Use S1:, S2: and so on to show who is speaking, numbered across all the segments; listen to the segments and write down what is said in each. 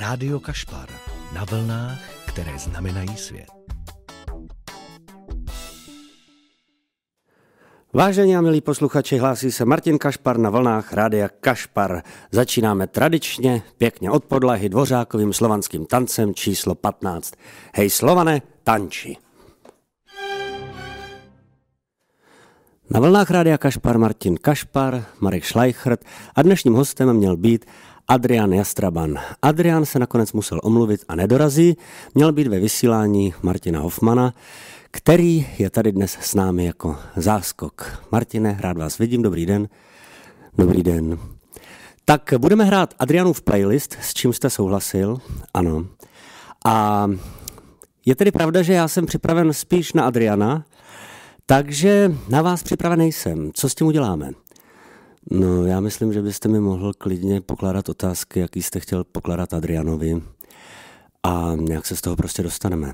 S1: Rádio Kašpar na vlnách, které znamenají svět. Vážení a milí posluchači, hlásí se Martin Kašpar na vlnách Rádia Kašpar. Začínáme tradičně, pěkně od podlahy dvořákovým slovanským tancem číslo 15. Hej Slovane, tanči! Na vlnách Rádia Kašpar Martin Kašpar, Marek Schleichert a dnešním hostem měl být Adrian Jastraban. Adrian se nakonec musel omluvit a nedorazí. Měl být ve vysílání Martina Hofmana, který je tady dnes s námi jako záskok. Martine, rád vás vidím, dobrý den. Dobrý den. Tak budeme hrát Adrianův playlist, s čím jste souhlasil, ano. A je tedy pravda, že já jsem připraven spíš na Adriana, takže na vás připravený jsem. Co s tím uděláme? No, já myslím, že byste mi mohl klidně pokládat otázky, jaký jste chtěl pokládat Adrianovi a nějak se z toho prostě dostaneme.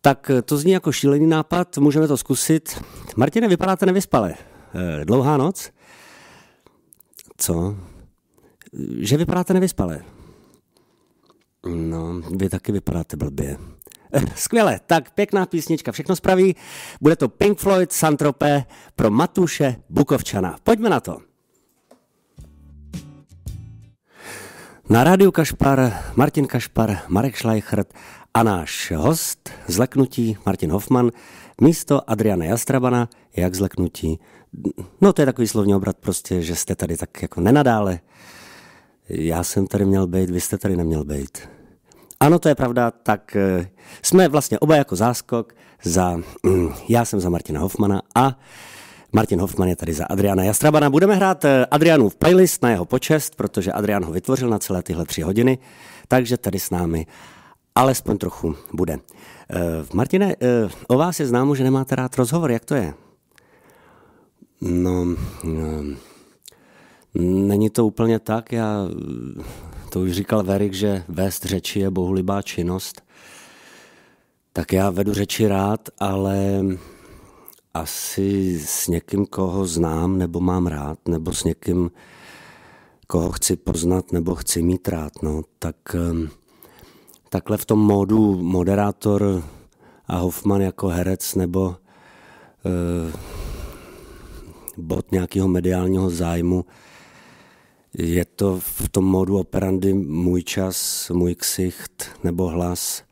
S1: Tak eh, to zní jako šílený nápad, můžeme to zkusit. Martine, vypadáte nevyspale. E, dlouhá noc? Co? Že vypadáte nevyspale. No, vy taky vypadáte blbě. Eh, skvěle, tak pěkná písnička, všechno spraví. Bude to Pink Floyd Santrope pro Matuše Bukovčana. Pojďme na to. Na rádiu Kašpar, Martin Kašpar, Marek Šlajchert a náš host, zleknutí Martin Hoffman, místo Adriana Jastrabana, jak zleknutí. No to je takový slovní obrat prostě, že jste tady tak jako nenadále. Já jsem tady měl být, vy jste tady neměl být. Ano, to je pravda, tak eh, jsme vlastně oba jako záskok za, mm, já jsem za Martina Hoffmana a Martin Hoffman je tady za Adriana Jastrabana. Budeme hrát eh, v playlist na jeho počest, protože Adrian ho vytvořil na celé tyhle tři hodiny, takže tady s námi alespoň trochu bude. Eh, Martine, eh, o vás je známo, že nemáte rád rozhovor, jak to je? No, uh, není to úplně tak, já to už říkal Verik, že vést řeči je bohulibá činnost. Tak já vedu řeči rád, ale asi s někým, koho znám nebo mám rád, nebo s někým, koho chci poznat nebo chci mít rád. No. Tak, takhle v tom módu moderátor a Hoffman jako herec nebo eh, bod nějakého mediálního zájmu. Je to v tom módu operandy můj čas, můj ksicht nebo hlas –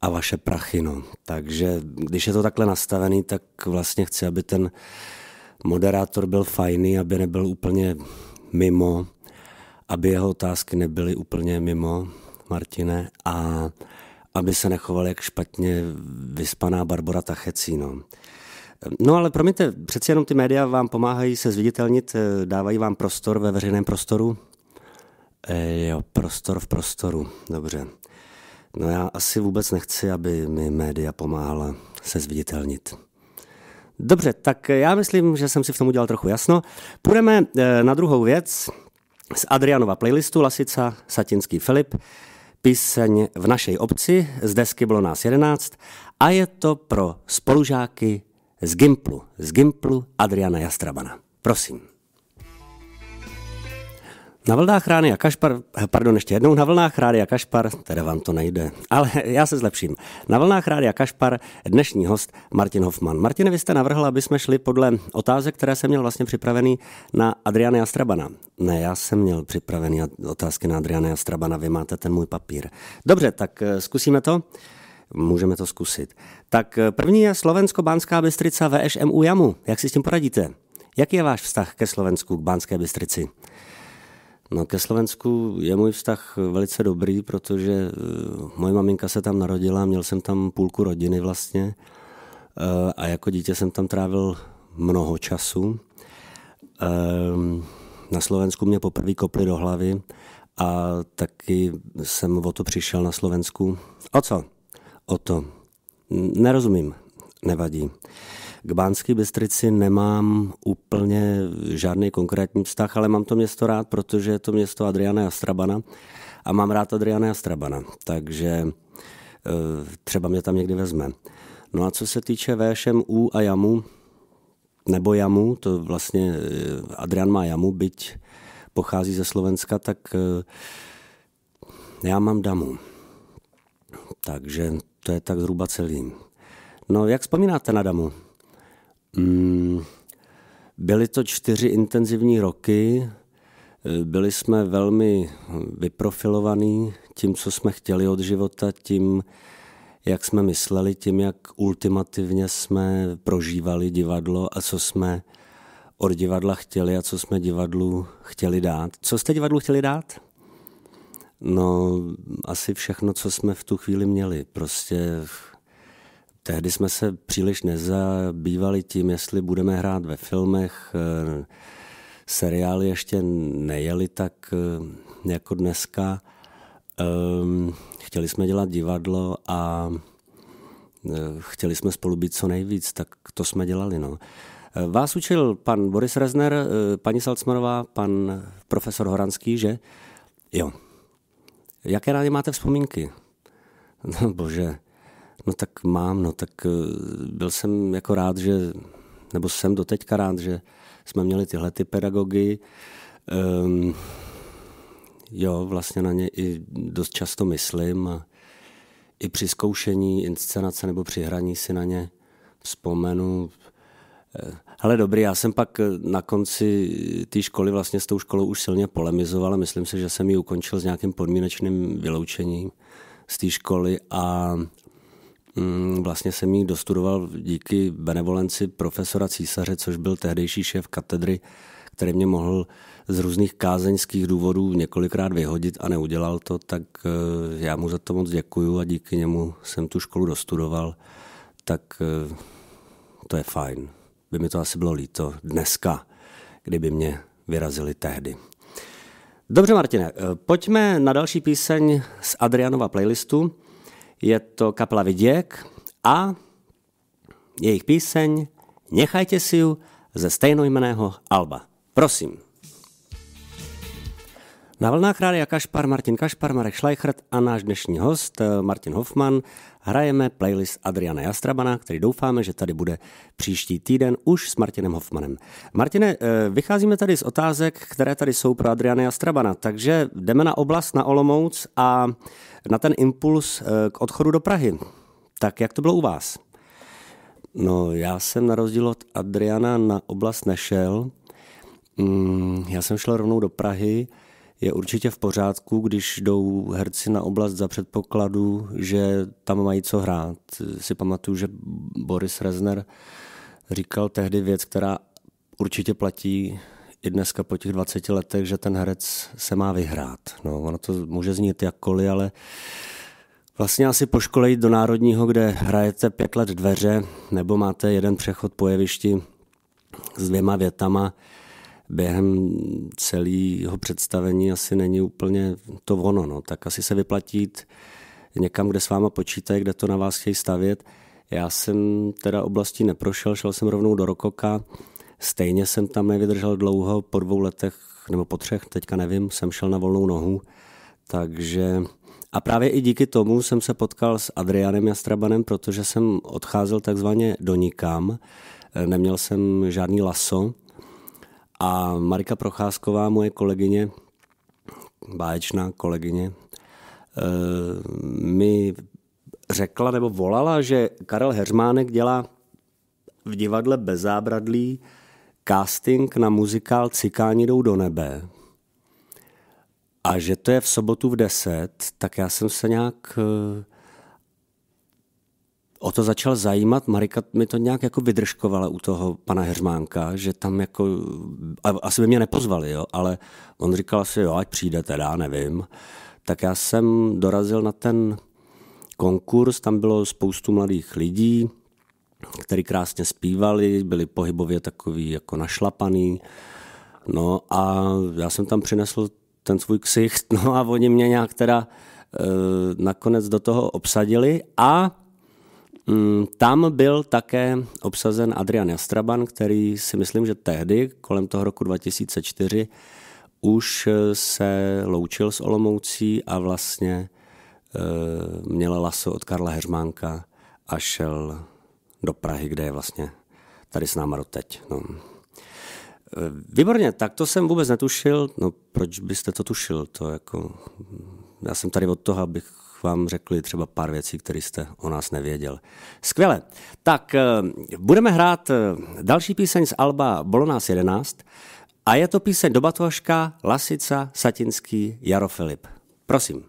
S1: a vaše prachy. No. Takže když je to takhle nastavený, tak vlastně chci, aby ten moderátor byl fajný, aby nebyl úplně mimo, aby jeho otázky nebyly úplně mimo, Martine, a aby se nechoval jak špatně vyspaná Barbara No. No ale promiňte, přeci jenom ty média vám pomáhají se zviditelnit, dávají vám prostor ve veřejném prostoru? E, jo, prostor v prostoru, dobře. No já asi vůbec nechci, aby mi média pomáhala se zviditelnit. Dobře, tak já myslím, že jsem si v tom udělal trochu jasno. Půjdeme eh, na druhou věc z Adrianova playlistu Lasica, Satinský Filip, píseň v naší obci, z desky bylo nás 11 a je to pro spolužáky z Gimplu, z Gimplu Adriana Jastrabana. Prosím. Na vlnách Rány a Kašpar, eh, pardon, ještě jednou, na vlnách Rády a Kašpar, teda vám to nejde, ale já se zlepším. Na vlnách Rády a Kašpar dnešní host Martin Hoffman. Martin, vy jste navrhl, aby jsme šli podle otázek, které jsem měl vlastně připravený na Adriana Astrabana. Ne, já jsem měl připravený otázky na Adriana Astrabana, vy máte ten můj papír. Dobře, tak eh, zkusíme to. Můžeme to zkusit. Tak eh, první je Slovensko-Bánská Bystrica VŠMU Jamu. Jak si s tím poradíte? Jaký je váš vztah ke Slovensku, k Bánské Bystrici? No ke Slovensku je můj vztah velice dobrý, protože eh, moje maminka se tam narodila, měl jsem tam půlku rodiny vlastně eh, a jako dítě jsem tam trávil mnoho času. Ehm, na Slovensku mě poprvé kopli do hlavy a taky jsem o to přišel na Slovensku. O co? O to. Nerozumím. Nevadí. K Bánský Bystrici nemám úplně žádný konkrétní vztah, ale mám to město rád, protože je to město Adriana Jastrabana a mám rád Adriana Jastrabana, takže e, třeba mě tam někdy vezme. No a co se týče VŠMU a JAMu, nebo JAMu, to vlastně e, Adrian má JAMu, byť pochází ze Slovenska, tak e, já mám DAMu. Takže to je tak zhruba celý. No, jak vzpomínáte na DAMu? Mm, byly to čtyři intenzivní roky, byli jsme velmi vyprofilovaní tím, co jsme chtěli od života, tím, jak jsme mysleli, tím, jak ultimativně jsme prožívali divadlo a co jsme od divadla chtěli a co jsme divadlu chtěli dát. Co jste divadlu chtěli dát? No, asi všechno, co jsme v tu chvíli měli. Prostě Tehdy jsme se příliš nezabývali tím, jestli budeme hrát ve filmech. Eh, seriály ještě nejeli tak eh, jako dneska. Ehm, chtěli jsme dělat divadlo a eh, chtěli jsme spolu být co nejvíc, tak to jsme dělali. No. Vás učil pan Boris Rezner, paní Salcmanová, pan profesor Horanský, že? Jo. Jaké rádi máte vzpomínky? No bože, No tak mám, no tak eh, byl jsem jako rád, že, nebo jsem doteďka rád, že jsme měli tyhle ty pedagogy. Um, jo, vlastně na ně i dost často myslím a i při zkoušení inscenace nebo při hraní si na ně vzpomenu. Ale eh, dobrý, já jsem pak eh, na konci té školy vlastně s tou školou už silně polemizoval a myslím si, že jsem ji ukončil s nějakým podmínečným vyloučením z té školy a Mm, vlastně jsem ji dostudoval díky benevolenci profesora Císaře, což byl tehdejší šéf katedry, který mě mohl z různých kázeňských důvodů několikrát vyhodit a neudělal to, tak eh, já mu za to moc děkuju a díky němu jsem tu školu dostudoval, tak eh, to je fajn. By mi to asi bylo líto dneska, kdyby mě vyrazili tehdy. Dobře, Martine, eh, pojďme na další píseň z Adrianova playlistu. Je to kapela Vidiek a jejich píseň Nechajte si ju ze stejnojmeného Alba. Prosím. Na vlnách rádia Kašpar, Martin Kašpar, Marek Schleichert a náš dnešní host eh, Martin Hoffman hrajeme playlist Adriana Jastrabana, který doufáme, že tady bude příští týden už s Martinem Hoffmanem. Martine, eh, vycházíme tady z otázek, které tady jsou pro Adriana Jastrabana, takže jdeme na oblast na Olomouc a na ten impuls eh, k odchodu do Prahy. Tak jak to bylo u vás? No, já jsem na rozdíl od Adriana na oblast nešel. Mm, já jsem šel rovnou do Prahy. Je určitě v pořádku, když jdou herci na oblast za předpokladu, že tam mají co hrát. Si pamatuju, že Boris Rezner říkal tehdy věc, která určitě platí i dneska po těch 20 letech, že ten herec se má vyhrát. No, ono to může znít jakkoliv, ale Vlastně asi po škole jít do Národního, kde hrajete pět let dveře, nebo máte jeden přechod po jevišti s dvěma větama, během celého představení asi není úplně to ono. No. Tak asi se vyplatit někam, kde s váma počítají, kde to na vás chtějí stavět. Já jsem teda oblastí neprošel, šel jsem rovnou do Rokoka, Stejně jsem tam nevydržel dlouho, po dvou letech nebo po třech, teďka nevím, jsem šel na volnou nohu, takže a právě i díky tomu jsem se potkal s Adrianem Jastrabanem, protože jsem odcházel takzvaně do nikam, e, neměl jsem žádný laso a Marika Procházková, moje kolegyně, báječná kolegyně, e, mi řekla nebo volala, že Karel Heřmánek dělá v divadle bez zábradlí casting na muzikál Cikáni jdou do nebe. A že to je v sobotu v 10, tak já jsem se nějak eh, o to začal zajímat. Marika mi to nějak jako vydržkovala u toho pana Heřmánka, že tam jako, asi by mě nepozvali, jo, ale on říkal asi, jo, ať přijde teda, nevím. Tak já jsem dorazil na ten konkurs, tam bylo spoustu mladých lidí, který krásně zpívali, byli pohybově takový jako našlapaný. No a já jsem tam přinesl ten svůj ksicht, no a oni mě nějak teda e, nakonec do toho obsadili a mm, tam byl také obsazen Adrian Jastraban, který si myslím, že tehdy, kolem toho roku 2004, už eh, se loučil s Olomoucí a vlastně e, eh, měl laso od Karla Hermánka a šel do Prahy, kde je vlastně tady s náma doteď. No. E, výborně, tak to jsem vůbec netušil. No proč byste to tušil? To jako, já jsem tady od toho, abych vám řekli třeba pár věcí, které jste o nás nevěděl. Skvěle. Tak e, budeme hrát e, další píseň z Alba Bolonás 11 a je to píseň Dobatoška, Lasica, Satinský, Jaro Filip. Prosím.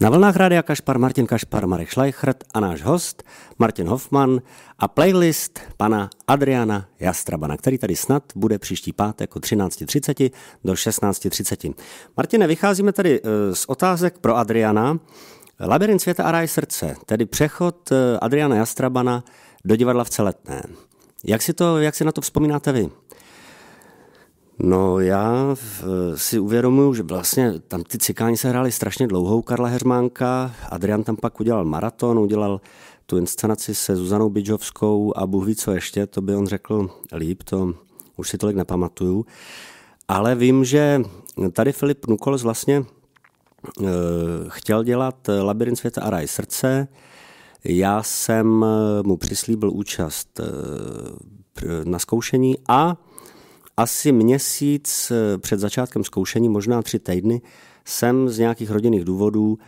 S1: Na vlnách Rádia Kašpar Martin Kašpar, Marek Šlajchrt a náš host Martin Hoffman a playlist pana Adriana Jastrabana, který tady snad bude příští pátek od 13.30 do 16.30. Martine, vycházíme tady eh, z otázek pro Adriana. Labirint světa a ráj srdce, tedy přechod eh, Adriana Jastrabana do divadla v Celetné. Jak si, to, jak si na to vzpomínáte vy? No já eh, si uvědomuju, že vlastně tam ty cikáni se hráli strašně dlouhou Karla Hermánka, Adrian tam pak udělal maraton, udělal tu inscenaci se Zuzanou Bidžovskou a Bůh ví co ještě, to by on řekl líp, to už si tolik nepamatuju. Ale vím, že tady Filip Nukols vlastně eh, chtěl dělat eh, Labirint světa a raj srdce. Já jsem mu přislíbil účast na zkoušení a asi měsíc eh, před začátkem zkoušení, možná tři týdny, jsem z nějakých rodinných důvodů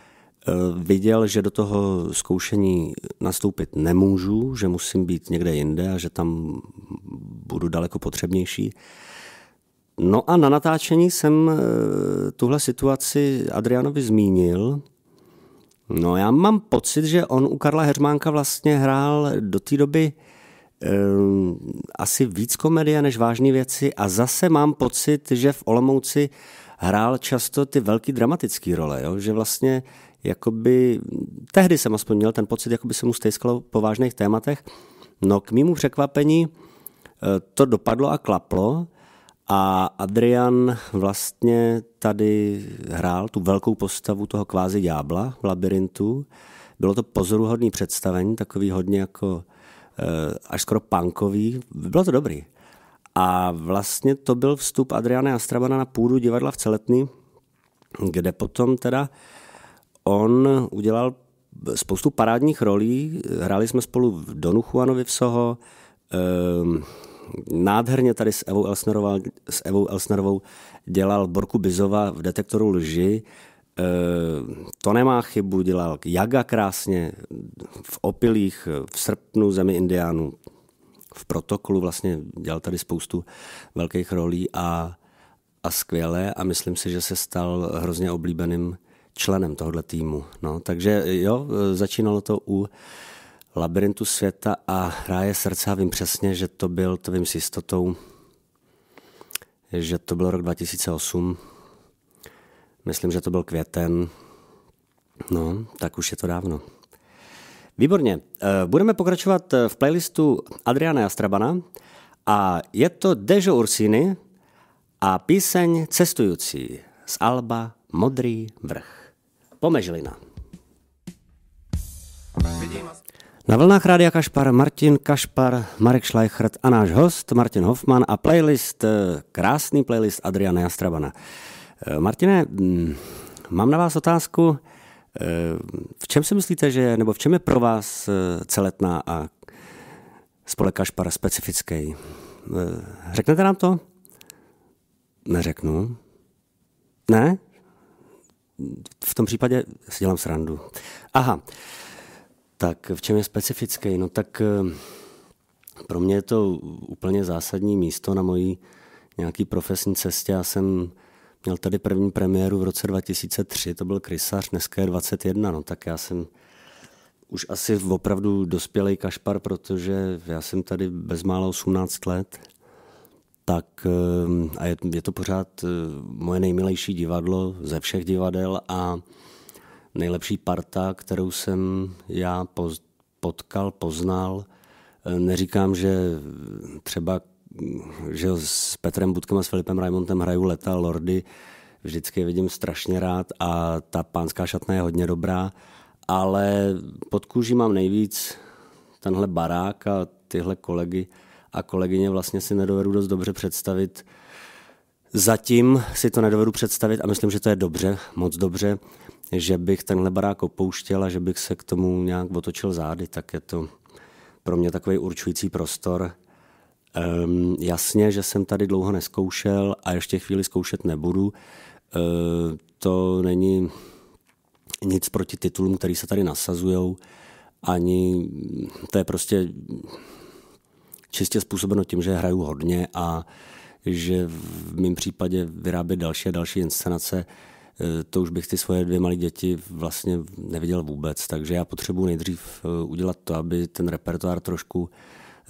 S1: eh, viděl, že do toho zkoušení nastoupit nemůžu, že musím být někde jinde a že tam budu daleko potřebnější. No a na natáčení jsem eh, tuhle situaci Adrianovi zmínil. No já mám pocit, že on u Karla Hermánka vlastně hrál do té doby Eh, asi víc komedie než vážné věci a zase mám pocit, že v Olomouci hrál často ty velký dramatické role, jo? že vlastně jakoby, tehdy jsem aspoň měl ten pocit, jakoby se mu stejskalo po vážných tématech. No k mýmu překvapení eh, to dopadlo a klaplo a Adrian vlastně tady hrál tu velkou postavu toho kvázi ďábla v labirintu. Bylo to pozoruhodný představení, takový hodně jako Eh, až skoro punkový. Bylo to dobrý. A vlastně to byl vstup Adriana Astrabana na půdu divadla v Celetný, kde potom teda on udělal spoustu parádních rolí. Hráli jsme spolu v Donu Juanovi v Soho, ehm, nádherně tady s Evou, Elsnerovou, s Evou Elsnerovou dělal Borku Bizova v Detektoru lži, Eh, to nemá chybu, dělal Jaga krásně v opilých v srpnu zemi Indiánů, v protokolu vlastně dělal tady spoustu velkých rolí a, a skvěle a myslím si, že se stal hrozně oblíbeným členem tohoto týmu. No, takže jo, eh, začínalo to u Labirintu světa a Ráje srdce a vím přesně, že to byl, to vím s jistotou, že to byl rok 2008, myslím, že to byl květen, no, tak už je to dávno. Výborně, eh, budeme pokračovat eh, v playlistu Adriana Jastrabana a je to Dežo Ursiny a píseň Cestující z Alba Modrý vrch. Pomežlina. Na vlnách Rádia Kašpar Martin Kašpar, Marek Schleichert a náš host Martin Hoffman a playlist, eh, krásný playlist Adriana Jastrabana. Eh, Martine, mm, mám na vás otázku. Eh, v čem si myslíte, že nebo v čem je pro vás eh, celetná a spolek Kašpar specifický? Řeknete nám to? Neřeknu. Ne? V tom případě si dělám srandu. Aha, tak v čem je specifický? No tak pro mě je to úplně zásadní místo na mojí nějaký profesní cestě. Já jsem Měl tady první premiéru v roce 2003, to byl Krysař, dneska je 21, no tak já jsem už asi opravdu dospělý kašpar, protože já jsem tady bezmála 18 let, tak ehm, a je, je to pořád ehm, moje nejmilejší divadlo ze všech divadel a nejlepší parta, kterou jsem já poz, potkal, poznal. Ehm, neříkám, že třeba že s Petrem Budkem a s Filipem Raimontem hraju leta, lordy, vždycky je vidím strašně rád a ta pánská šatna je hodně dobrá, ale pod kůží mám nejvíc tenhle barák a tyhle kolegy a kolegyně vlastně si nedovedu dost dobře představit. Zatím si to nedovedu představit a myslím, že to je dobře, moc dobře, že bych tenhle barák opouštěl a že bych se k tomu nějak otočil zády, tak je to pro mě takový určující prostor Um, jasně, že jsem tady dlouho neskoušel a ještě chvíli zkoušet nebudu. Uh, to není nic proti titulům, který se tady nasazujou, ani to je prostě čistě způsobeno tím, že hraju hodně a že v mém případě vyrábět další a další inscenace, eh, to už bych ty svoje dvě malé děti vlastně neviděl vůbec. Takže já potřebuji nejdřív eh, udělat to, aby ten repertoár trošku uh,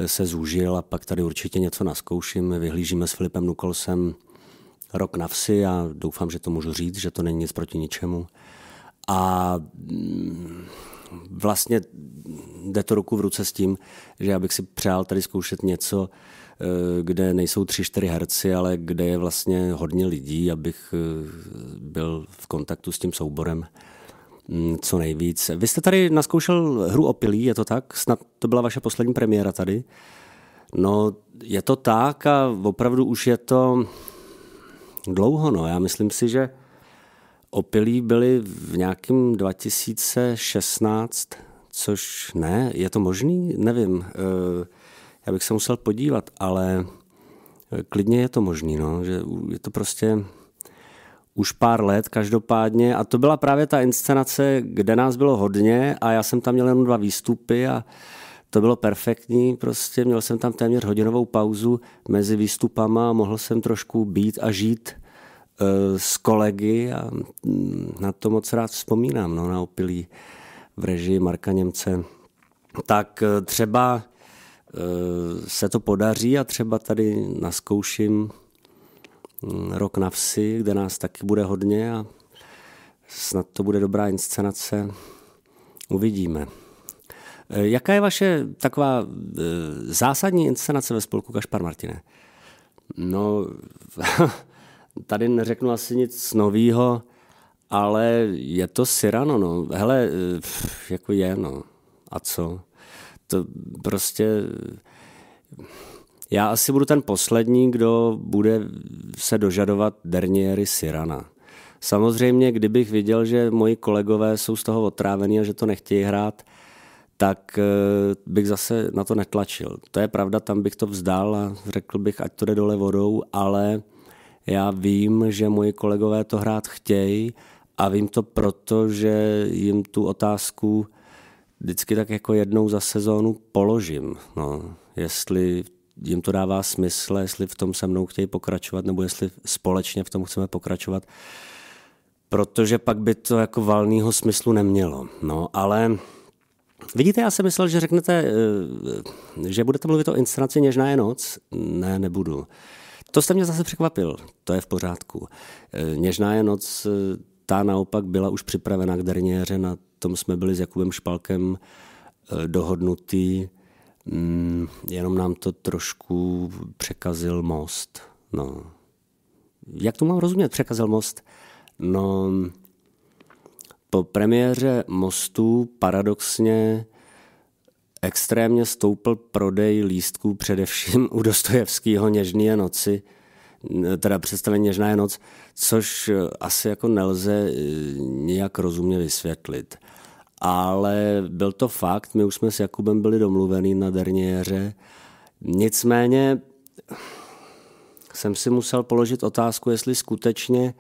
S1: se zúžil a pak tady určitě něco naskouším. Vyhlížíme s Filipem Nukolsem rok na vsi a doufám, že to můžu říct, že to není nic proti ničemu. A mm, vlastně jde to ruku v ruce s tím, že já bych si přál tady zkoušet něco, eh, kde nejsou tři, čtyři herci, ale kde je vlastně hodně lidí, abych eh, byl v kontaktu s tím souborem. Mm, co nejvíc. Vy jste tady naskoušel hru Opilí, je to tak? Snad to byla vaše poslední premiéra tady. No, je to tak a opravdu už je to dlouho, no. Já myslím si, že opilí byly v nějakém 2016, což ne, je to možný? Nevím. Eh, já bych se musel podívat, ale klidně je to možný, no. Že je to prostě už pár let každopádně a to byla právě ta inscenace, kde nás bylo hodně a já jsem tam měl jenom dva výstupy a to bylo perfektní, prostě měl jsem tam téměř hodinovou pauzu mezi výstupama a mohl jsem trošku být a žít eh, s kolegy a mm, na to moc rád vzpomínám, no, na opilí v režii Marka Němce. Tak eh, třeba eh, se to podaří a třeba tady naskouším Mm, rok na vsi, kde nás taky bude hodně a snad to bude dobrá inscenace. Uvidíme. E, jaká je vaše taková e, zásadní inscenace ve spolku Kašpar Martine? No, tady neřeknu asi nic nového, ale je to sirano, no. Hele, e, jako je, no. A co? To prostě já asi budu ten poslední, kdo bude se dožadovat derniéry Sirana. Samozřejmě, kdybych viděl, že moji kolegové jsou z toho otrávení a že to nechtějí hrát, tak eh, bych zase na to netlačil. To je pravda, tam bych to vzdal a řekl bych, ať to jde dole vodou, ale já vím, že moji kolegové to hrát chtějí a vím to proto, že jim tu otázku vždycky tak jako jednou za sezónu položím. No, jestli jim to dává smysl, jestli v tom se mnou chtějí pokračovat, nebo jestli společně v tom chceme pokračovat, protože pak by to jako valného smyslu nemělo. No, ale vidíte, já jsem myslel, že řeknete, eh, že budete mluvit o inscenaci Něžná je noc. Ne, nebudu. To jste mě zase překvapil, to je v pořádku. Eh, Něžná je noc, eh, ta naopak byla už připravena k derniéře, na tom jsme byli s Jakubem Špalkem dohodnutý Mm, jenom nám to trošku překazil most. No. Jak to mám rozumět, překazil most? No, po premiéře Mostu paradoxně extrémně stoupl prodej lístků především u Dostojevského Něžný je noci, teda představení Něžná je noc, což asi jako nelze eh, nějak rozumně vysvětlit ale byl to fakt, my už jsme s Jakubem byli domluvený na derniéře, nicméně jsem si musel položit otázku, jestli skutečně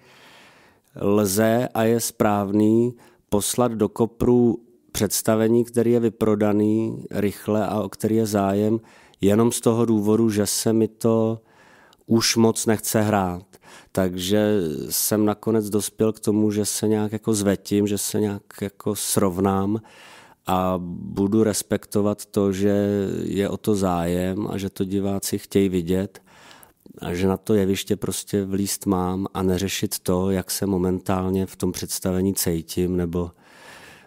S1: lze a je správný poslat do kopru představení, který je vyprodaný rychle a o který je zájem, jenom z toho důvodu, že se mi to už moc nechce hrát. Takže jsem nakonec dospěl k tomu, že se nějak jako zvetím, že se nějak jako srovnám a budu respektovat to, že je o to zájem a že to diváci chtějí vidět a že na to jeviště prostě vlíst mám a neřešit to, jak se momentálně v tom představení cítím nebo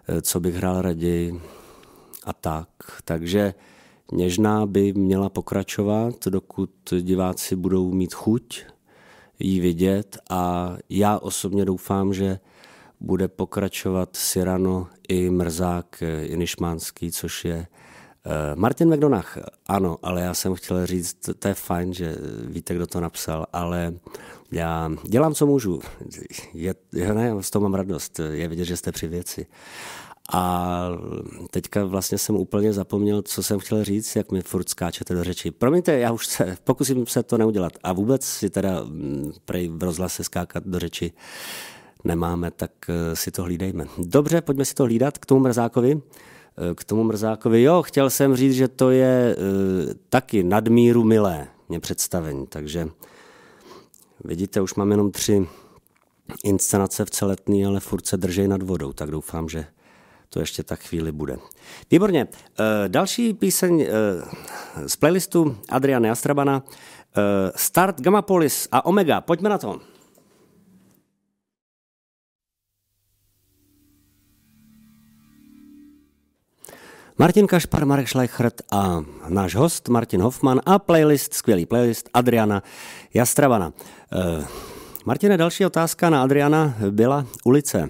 S1: eh, co bych hrál raději a tak. Takže něžná by měla pokračovat, dokud diváci budou mít chuť ji vidět a já osobně doufám, že bude pokračovat Sirano i Mrzák eh, Inišmánský, což je eh, Martin McDonagh, ano, ale já jsem chtěl říct, to, je fajn, že víte, kdo to napsal, ale já dělám, co můžu. Je, ne, z toho mám radost. Je vidět, že jste při věci. A teďka vlastně jsem úplně zapomněl, co jsem chtěl říct, jak mi furt skáčete do řeči. Promiňte, já už se, pokusím se to neudělat. A vůbec si teda mm, prej v rozhlase skákat do řeči nemáme, tak eh, si to hlídejme. Dobře, pojďme si to hlídat k tomu mrzákovi. Eh, k tomu mrzákovi, jo, chtěl jsem říct, že to je uh, taky nadmíru milé mě představení, takže vidíte, už mám jenom tři inscenace v celetný, ale furt se držej nad vodou, tak doufám, že to ještě tak chvíli bude. Výborně. Eh, další píseň eh, z playlistu Adriana Jastrabana. Eh, Start Gamapolis a Omega. Pojďme na to. Martin Kašpar, Marek Schleichert a náš host Martin Hoffman a playlist, skvělý playlist Adriana Jastravana. Martine, další otázka na Adriana byla ulice.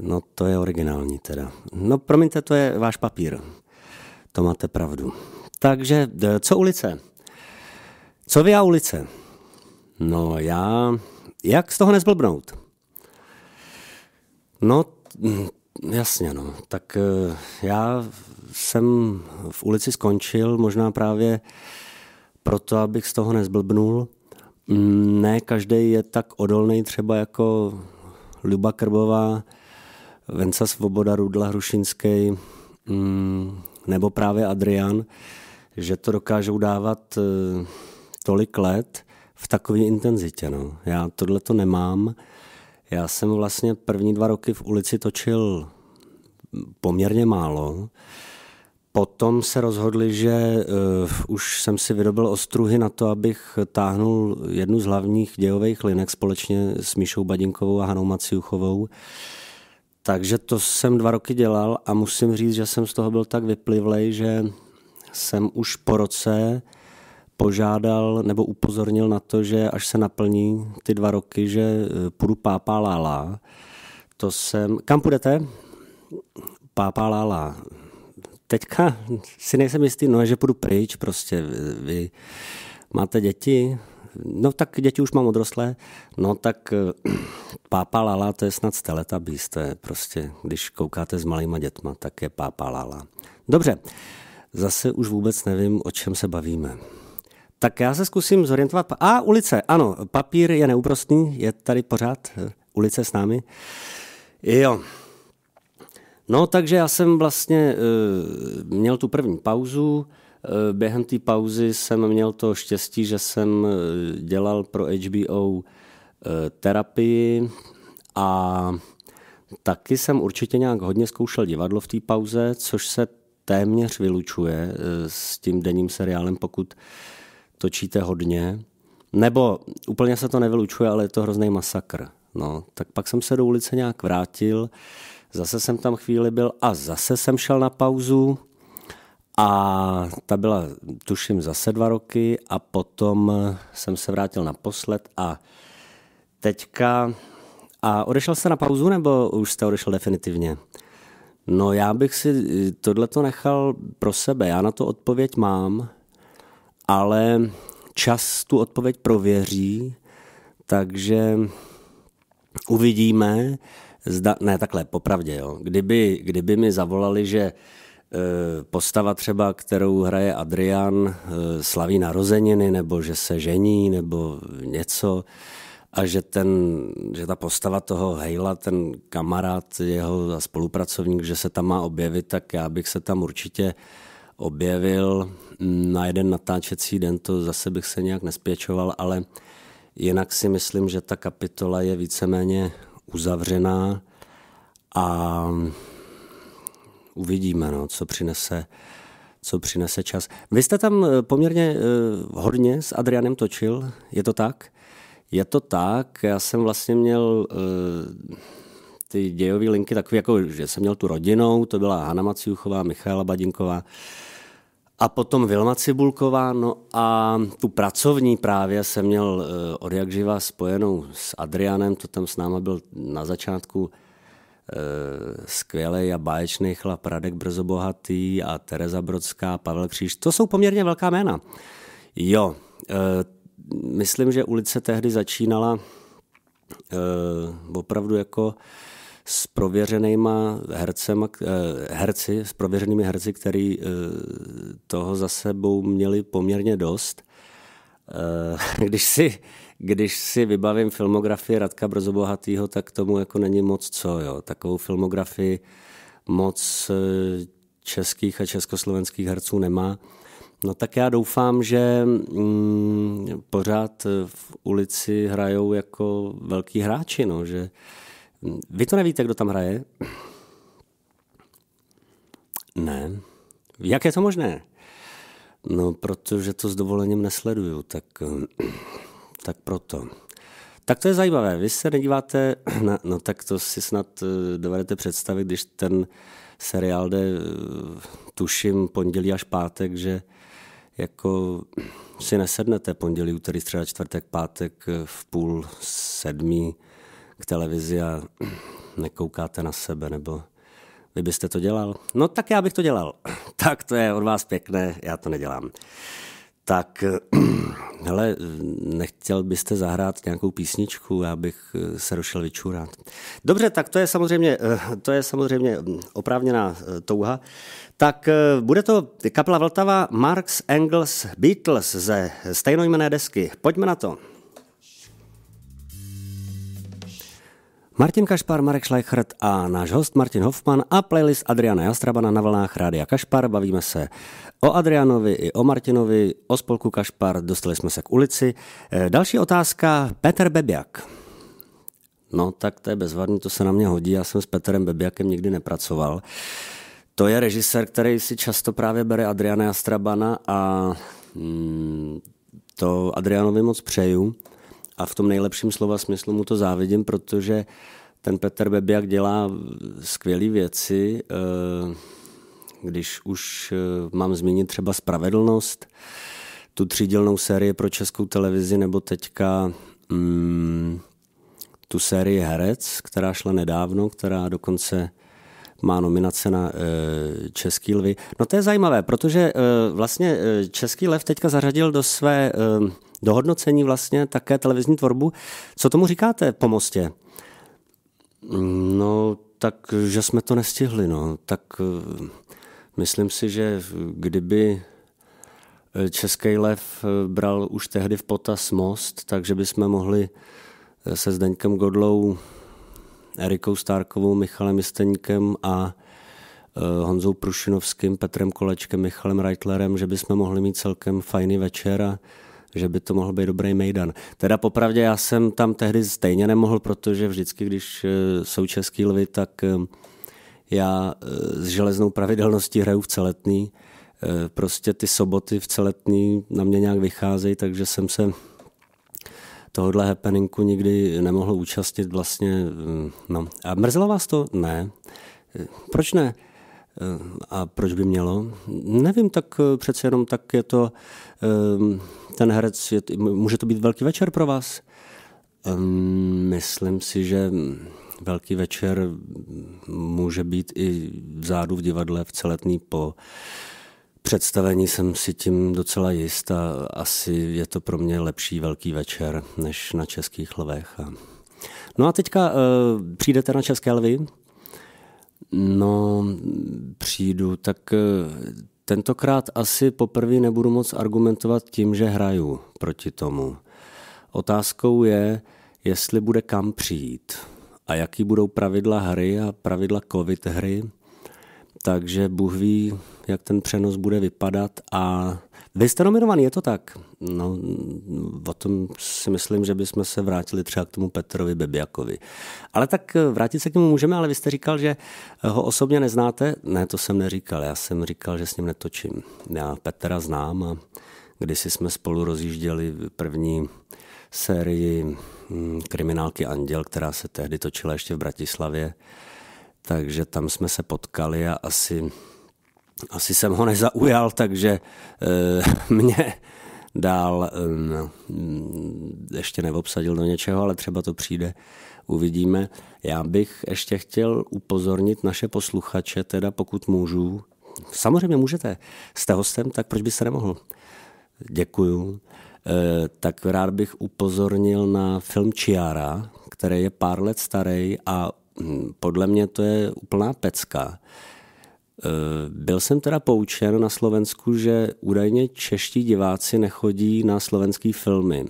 S1: No to je originální teda. No promiňte, to je váš papír. To máte pravdu. Takže co ulice? Co vy a ulice? No já... Jak z toho nezblbnout? No, mm, jasně, no. Tak e, já jsem v ulici skončil, možná právě proto, abych z toho nezblbnul. Mm, ne každý je tak odolný třeba jako Luba Krbová, Venca Svoboda, Rudla Hrušinský mm, nebo právě Adrian, že to dokážou dávat eh, tolik let v takové intenzitě. No. Já tohle to nemám. Já jsem vlastně první dva roky v ulici točil poměrně málo. Potom se rozhodli, že uh, už jsem si vydobil ostruhy na to, abych táhnul jednu z hlavních dějových linek společně s Míšou Badinkovou a Hanou Maciuchovou. Takže to jsem dva roky dělal a musím říct, že jsem z toho byl tak vyplivlej, že jsem už po roce požádal nebo upozornil na to, že až se naplní ty dva roky, že eh, půjdu pápá lála. To jsem... Kam půjdete? Pápá lála. Teďka si nejsem jistý, no že půjdu pryč prostě. Eh, vy máte děti? no tak děti už mám odrostlé, no tak eh, pápa lala, to je snad steleta bíste, prostě když koukáte s malýma dětma, tak je pápa lala. Dobře, zase už vůbec nevím, o čem se bavíme. Tak já se zkusím zorientovat. A ulice, ano, papír je neúprostný, je tady pořád eh, ulice s námi. Jo, No, takže já jsem vlastně e, měl tu první pauzu, Eh, během té pauzy jsem měl to štěstí, že jsem eh, dělal pro HBO eh, terapii a taky jsem určitě nějak hodně zkoušel divadlo v té pauze, což se téměř vylučuje s tím denním seriálem, pokud točíte hodně. Nebo úplně se to nevylučuje, ale je to hrozný masakr. No, tak pak jsem se do ulice nějak vrátil, zase jsem tam chvíli byl a zase jsem šel na pauzu a ta byla, tuším, zase dva roky a potom jsem se vrátil naposled a teďka... A odešel jste na pauzu nebo už jste odešel definitivně? No já bych si eh, tohleto nechal pro sebe. Já na to odpověď mám, ale čas tu odpověď prověří, takže uvidíme, zda, ne takhle, popravdě, jo. Kdyby, kdyby mi zavolali, že Eh, postava třeba, kterou hraje Adrian, eh, slaví narozeniny, nebo že se žení, nebo něco a že, ten, že ta postava toho Hejla, ten kamarád, jeho spolupracovník, že se tam má objevit, tak já bych se tam určitě objevil. Na jeden natáčecí den to zase bych se nějak nespěčoval, ale jinak si myslím, že ta kapitola je víceméně uzavřená a uvidíme, no, co přinese co přinese čas. Vy jste tam eh, poměrně uh, hodně s Adrianem točil, je to tak? Je to tak, já jsem vlastně měl uh, ty dějové linky takové, jako že jsem měl tu rodinou, to byla Hanna Maciuchová, Michála Badinková a potom Vilma Cibulková, no a tu pracovní právě jsem měl uh, od jak živa spojenou s Adrianem, to tam s náma byl na začátku Eh, skvělý a báječný chlap Radek Brzobohatý a Tereza Brodská, Pavel Kříž. To jsou poměrně velká jména. Jo, eh, myslím, že ulice tehdy začínala eh, opravdu jako s prověřenýma hercema, herci, s prověřenými herci, který toho za sebou měli poměrně dost. Když si když si vybavím filmografii Radka Brzobohatýho, tak tomu jako není moc co. Jo. Takovou filmografii moc eh, českých a československých herců nemá. No tak já doufám, že mm, pořád eh, v ulici hrajou jako velký hráči, no, že vy to nevíte, kdo tam hraje? Ne. Jak je to možné? No, protože to s dovolením nesleduju, tak eh, tak proto. Tak to je zajímavé. Vy se nedíváte, na, no tak to si snad eh, dovedete představit, když ten seriál jde, eh, tuším, pondělí až pátek, že jako si nesednete pondělí, úterý, středa, čtvrtek, pátek eh, v půl sedmí k televizi a nekoukáte na sebe, nebo vy byste to dělal? No tak já bych to dělal. Tak to je od vás pěkné, já to nedělám tak hele, nechtěl byste zahrát nějakou písničku, já bych eh, se rušil vyčůrat. Dobře, tak to je samozřejmě, eh, to je samozřejmě hm, oprávněná eh, touha. Tak bude to kapela Vltava Marx Engels Beatles ze stejnojmené desky. Pojďme na to. Martin Kašpar, Marek Schleichert a náš host Martin Hoffman a playlist Adriana Jastrabana na vlnách Rádia Kašpar. Bavíme se o Adrianovi i o Martinovi, o spolku Kašpar, dostali jsme se k ulici. Eh, další otázka, Petr Bebiak. No tak to je bezvadný, to se na mě hodí, já jsem s Petrem Bebiakem nikdy nepracoval. To je režisér, který si často právě bere Adriana Jastrabana a mm, to Adrianovi moc přeju a v tom nejlepším slova smyslu mu to závidím, protože ten Petr Bebiak dělá skvělé věci, eh, když už eh, mám zmínit třeba Spravedlnost, tu třídělnou sérii pro českou televizi, nebo teďka mm, tu sérii Herec, která šla nedávno, která dokonce má nominace na e, Český lvy. No to je zajímavé, protože e, vlastně e, Český lev teďka zařadil do své e, do hodnocení vlastně také televizní tvorbu. Co tomu říkáte po mostě? No, tak, že jsme to nestihli, no. Tak eh, myslím si, že kdyby eh, Český lev eh, bral už tehdy v potaz most, takže bychom mohli se Zdeňkem Godlou, Erikou Stárkovou, Michalem Jisteníkem a Honzou Prušinovským, Petrem Kolečkem, Michalem Reitlerem, že bychom mohli mít celkem fajný večer a že by to mohl být dobrý mejdan. Teda popravdě já jsem tam tehdy stejně nemohl, protože vždycky, když eh, jsou český lvy, tak eh, já eh, s železnou pravidelností hraju v celetný. Prostě ty soboty v celetný na mě nějak vycházejí, takže jsem se tohohle happeningu nikdy nemohl účastnit vlastně. No. A mrzelo vás to? Ne. Proč ne? A proč by mělo? Nevím, tak přece jenom tak je to um, ten herec, je, může to být velký večer pro vás? Um, myslím si, že velký večer může být i vzadu v divadle v celetný po představení jsem si tím docela jist a asi je to pro mě lepší velký večer než na Českých lvech. A... No a teďka uh, přijdete na České lvy, No, přijdu, tak eh, Tentokrát asi poprvé nebudu moc argumentovat tím, že hraju proti tomu. Otázkou je, jestli bude kam přijít a jaký budou pravidla hry a pravidla covid hry. Takže Bůh ví, jak ten přenos bude vypadat a vy jste nominovaný, je to tak? No, o tom si myslím, že bychom se vrátili třeba k tomu Petrovi Bebiakovi. Ale tak vrátit se k němu můžeme, ale vy jste říkal, že ho osobně neznáte? Ne, to jsem neříkal. Já jsem říkal, že s ním netočím. Já Petra znám a kdysi jsme spolu rozjížděli první sérii hm, kriminálky Anděl, která se tehdy točila ještě v Bratislavě. Takže tam jsme se potkali a asi asi jsem ho nezaujal, takže e, mě dál eh, no, ještě neobsadil do něčeho, ale třeba to přijde, uvidíme. Já bych ještě chtěl upozornit naše posluchače, teda pokud můžu, samozřejmě můžete, jste hostem, tak proč by se nemohl? Děkuju. E, tak rád bych upozornil na film Čiara, který je pár let starý a hm, podle mě to je úplná pecka. Eh, byl jsem teda poučen na Slovensku, že údajně čeští diváci nechodí na slovenský filmy.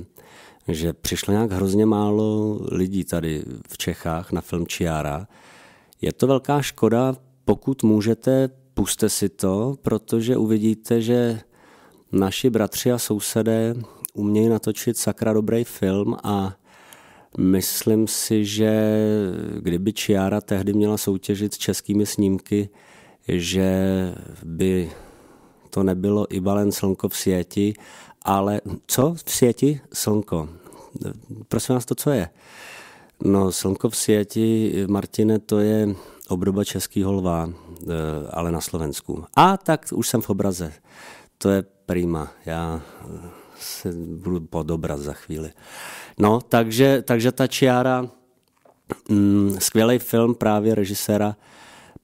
S1: Že přišlo nějak hrozně málo lidí tady v Čechách na film Čiara. Je to velká škoda, pokud můžete, puste si to, protože uvidíte, že naši bratři a sousedé umějí natočit sakra dobrý film a myslím si, že kdyby Čiara tehdy měla soutěžit s českými snímky, že by to nebylo i balen slnko v světi, ale co v světi Slnko. Prosím vás, to co je? No, slnko v světi, Martine, to je obdoba českého lva, e, ale na Slovensku. A tak už jsem v obraze. To je prima. Já e, se budu podobrat za chvíli. No, takže, takže ta čiára, mm, skvělý film právě režiséra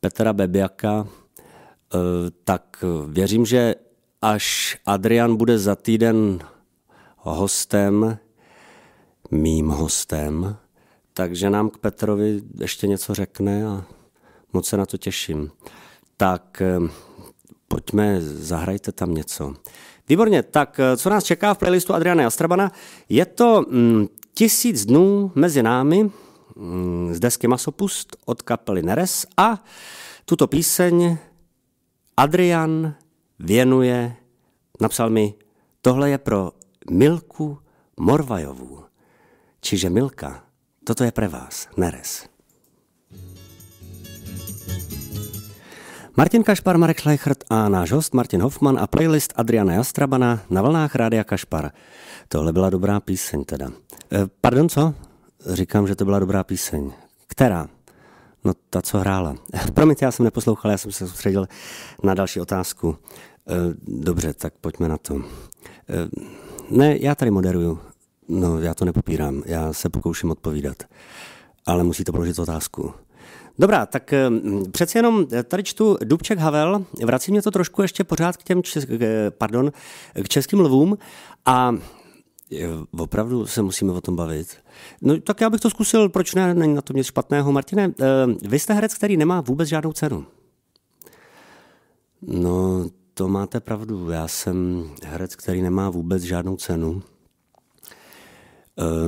S1: Petra Bebiaka, eh, tak věřím, že až Adrian bude za týden hostem, mým hostem, takže nám k Petrovi ještě něco řekne a moc se na to těším. Tak eh, pojďme, zahrajte tam něco. Výborně, tak eh, co nás čeká v playlistu Adriana Astrabana? Je to mm, tisíc dnů mezi námi, Mm, z desky Masopust od kapely Neres a tuto píseň Adrian věnuje, napsal mi, tohle je pro Milku Morvajovu. Čiže Milka, toto je pro vás, Neres. Martin Kašpar, Marek Schleichert a náš host Martin Hoffman a playlist Adriana Jastrabana na vlnách Rádia Kašpar. Tohle byla dobrá píseň teda. E, pardon, co? říkám, že to byla dobrá píseň. Která? No ta, co hrála. Promiňte, já jsem neposlouchal, já jsem se soustředil na další otázku. Eh, dobře, tak pojďme na to. Eh, ne, já tady moderuju. No, já to nepopírám, já se pokouším odpovídat. Ale musíte položit otázku. Dobrá, tak eh, přeci jenom tady čtu Dubček Havel, vrací mě to trošku ještě pořád k těm česk, pardon, k českým lvům a opravdu se musíme o tom bavit. No tak já bych to zkusil, proč ne, není na tom nic špatného. Martine, eh, vy jste herec, který nemá vůbec žádnou cenu. No, to máte pravdu. Já jsem herec, který nemá vůbec žádnou cenu.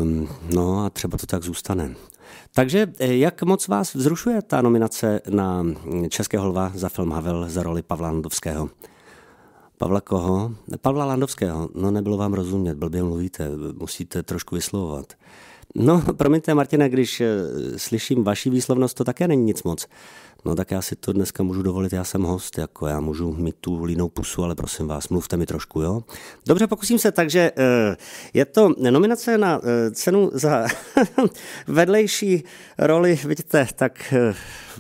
S1: Um, no a třeba to tak zůstane. Takže eh, jak moc vás vzrušuje ta nominace na Českého lva za film Havel za roli Pavla Landovského? Pavla koho? Pavla Landovského. No nebylo vám rozumět, blbě mluvíte, musíte trošku vyslovovat. No, promiňte, Martina, když eh, slyším vaši výslovnost, to také není nic moc. No tak já si to dneska můžu dovolit, já jsem host, jako já můžu mít tu línou pusu, ale prosím vás, mluvte mi trošku, jo? Dobře, pokusím se, takže eh, je to nominace na eh, cenu za vedlejší roli, vidíte, tak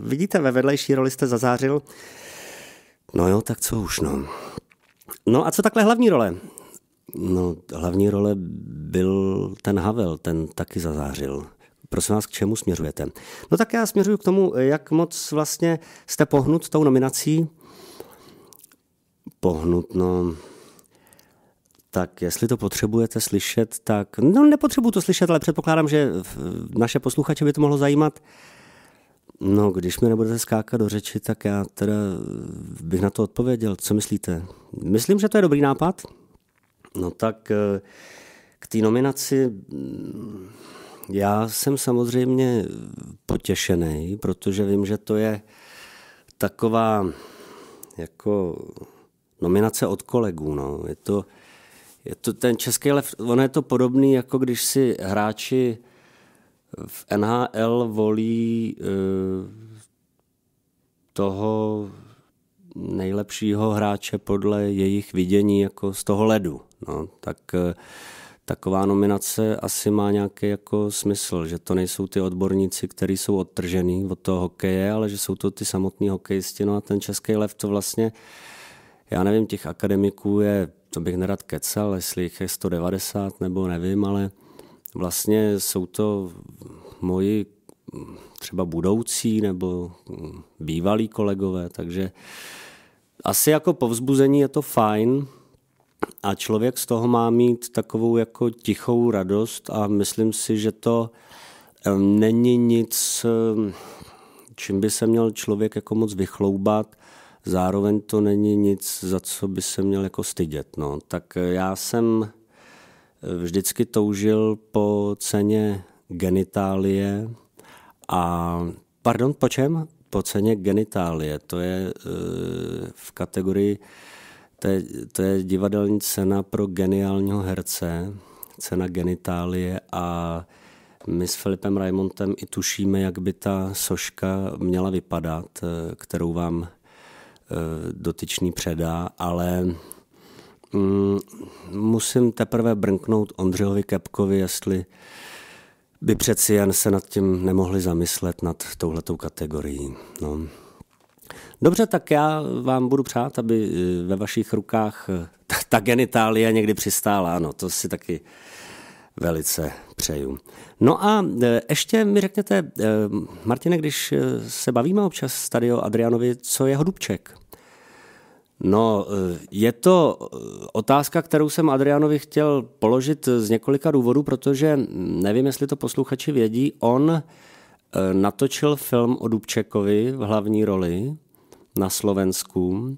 S1: vidíte, ve vedlejší roli jste zazářil. No jo, tak co už, no. No a co takhle hlavní role? No, hlavní role byl ten Havel, ten taky zazářil. Prosím vás, k čemu směřujete? No tak já směřuji k tomu, jak moc vlastně jste pohnut tou nominací. Pohnut, no... Tak jestli to potřebujete slyšet, tak... No nepotřebuju to slyšet, ale předpokládám, že naše posluchače by to mohlo zajímat. No, když mi nebudete skákat do řeči, tak já teda bych na to odpověděl. Co myslíte? Myslím, že to je dobrý nápad. No tak eh, k té nominaci mm, já jsem samozřejmě potěšený, protože vím, že to je taková jako nominace od kolegů. No. Je to, je to ten český lev, ono je to podobný, jako když si hráči v NHL volí e, toho nejlepšího hráče podle jejich vidění jako z toho ledu. No, tak eh, taková nominace asi má nějaký jako smysl, že to nejsou ty odborníci, kteří jsou odtržený od toho hokeje, ale že jsou to ty samotní hokejisti. No a ten Český lev to vlastně, já nevím, těch akademiků je, to bych nerad kecal, jestli jich je 190 nebo nevím, ale vlastně jsou to moji třeba budoucí nebo hm, bývalí kolegové, takže asi jako povzbuzení je to fajn, a člověk z toho má mít takovou jako tichou radost a myslím si, že to není nic, čím by se měl člověk jako moc vychloubat, zároveň to není nic, za co by se měl jako stydět. No. Tak eh, já jsem eh, vždycky toužil po ceně genitálie a pardon, po čem? Po ceně genitálie, to je eh, v kategorii to je, to je divadelní cena pro geniálního herce, cena genitálie a my s Filipem Raimontem i tušíme, jak by ta soška měla vypadat, eh, kterou vám eh, dotyčný předá, ale mm, musím teprve brnknout Ondřejovi Kepkovi, jestli by přeci jen se nad tím nemohli zamyslet nad touhletou kategorií. No. Dobře, tak já vám budu přát, aby eh, ve vašich rukách eh, ta, ta genitália někdy přistála. Ano, to si taky velice přeju. No a eh, ještě mi řekněte, Martine, když se bavíme občas tady o Adrianovi, co je Hodubček? No, je to otázka, kterou jsem Adrianovi chtěl položit z několika důvodů, protože nevím, jestli to posluchači vědí, on natočil film o Dubčekovi v hlavní roli na Slovensku.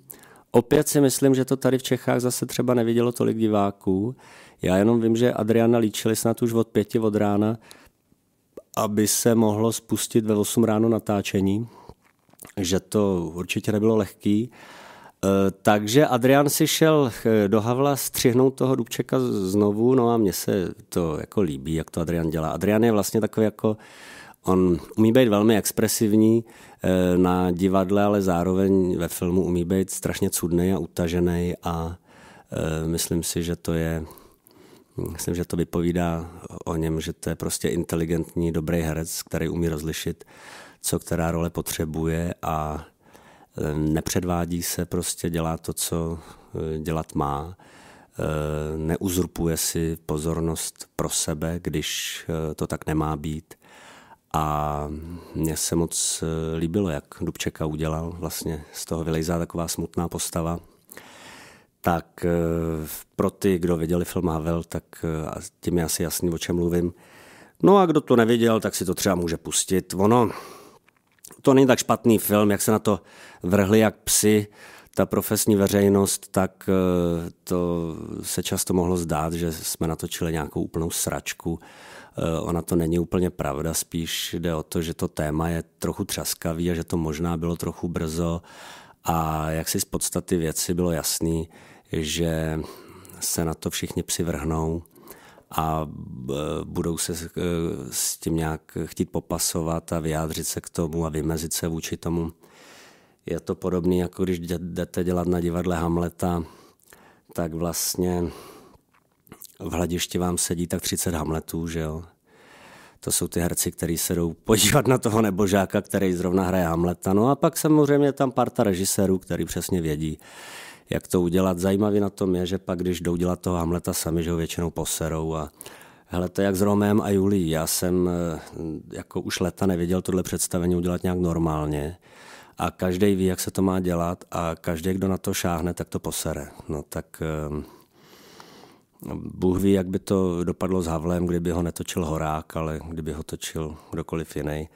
S1: Opět si myslím, že to tady v Čechách zase třeba nevidělo tolik diváků. Já jenom vím, že Adriana líčili snad už od pěti od rána, aby se mohlo spustit ve 8 ráno natáčení, že to určitě nebylo lehký. E, takže Adrian si šel e, do Havla střihnout toho Dubčeka znovu, no a mně se to jako líbí, jak to Adrian dělá. Adrian je vlastně takový jako On umí být velmi expresivní eh, na divadle, ale zároveň ve filmu umí být strašně cudný a utažený a eh, myslím si, že to je Myslím, že to vypovídá o něm, že to je prostě inteligentní, dobrý herec, který umí rozlišit, co která role potřebuje a eh, nepředvádí se, prostě dělá to, co dělat má. Neuzurpuje si pozornost pro sebe, když to tak nemá být. A mně se moc eh, líbilo, jak Dubčeka udělal. Vlastně z toho vylejzá taková smutná postava. Tak eh, pro ty, kdo viděli film Havel, tak eh, tím je asi jasný, o čem mluvím. No a kdo to neviděl, tak si to třeba může pustit. Ono, to není tak špatný film, jak se na to vrhli jak psy, ta profesní veřejnost, tak to se často mohlo zdát, že jsme natočili nějakou úplnou sračku. Eh, ona to není úplně pravda, spíš jde o to, že to téma je trochu třaskavý a že to možná bylo trochu brzo a jak si z podstaty věci bylo jasný, že se na to všichni přivrhnou a eh, budou se eh, s tím nějak chtít popasovat a vyjádřit se k tomu a vymezit se vůči tomu. Je to podobné, jako když jdete dělat na divadle Hamleta, tak vlastně v hledišti vám sedí tak 30 Hamletů, že jo. To jsou ty herci, kteří se jdou podívat na toho nebožáka, který zrovna hraje Hamleta. No a pak samozřejmě tam parta režisérů, který přesně vědí, jak to udělat. Zajímavý na tom je, že pak, když jdou dělat toho Hamleta sami, že ho většinou poserou a Hele, to je jak s Romem a Julí. Já jsem eh, jako už leta nevěděl tohle představení udělat nějak normálně. A každý ví, jak se to má dělat a každý, kdo na to šáhne, tak to posere. No tak ehm, Bůh ví, jak by to dopadlo s Havlem, kdyby ho netočil Horák, ale kdyby ho točil kdokoliv jiný.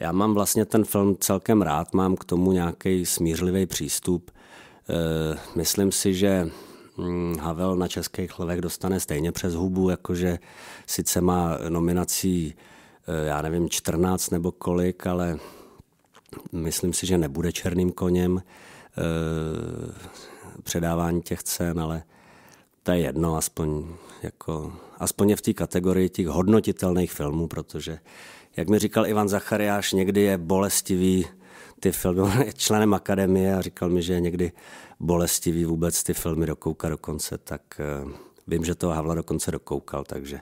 S1: Já mám vlastně ten film celkem rád, mám k tomu nějaký smířlivý přístup. E, myslím si, že mm, Havel na českých chlevek dostane stejně přes hubu, jakože sice má nominací, e, já nevím, 14 nebo kolik, ale myslím si, že nebude černým koněm e, předávání těch cen, ale to je jedno, aspoň, jako, aspoň je v té kategorii těch hodnotitelných filmů, protože, jak mi říkal Ivan Zachariáš, někdy je bolestivý ty filmy, on je členem akademie a říkal mi, že je někdy bolestivý vůbec ty filmy dokoukat do konce, tak uh, vím, že toho Havla dokonce dokoukal, takže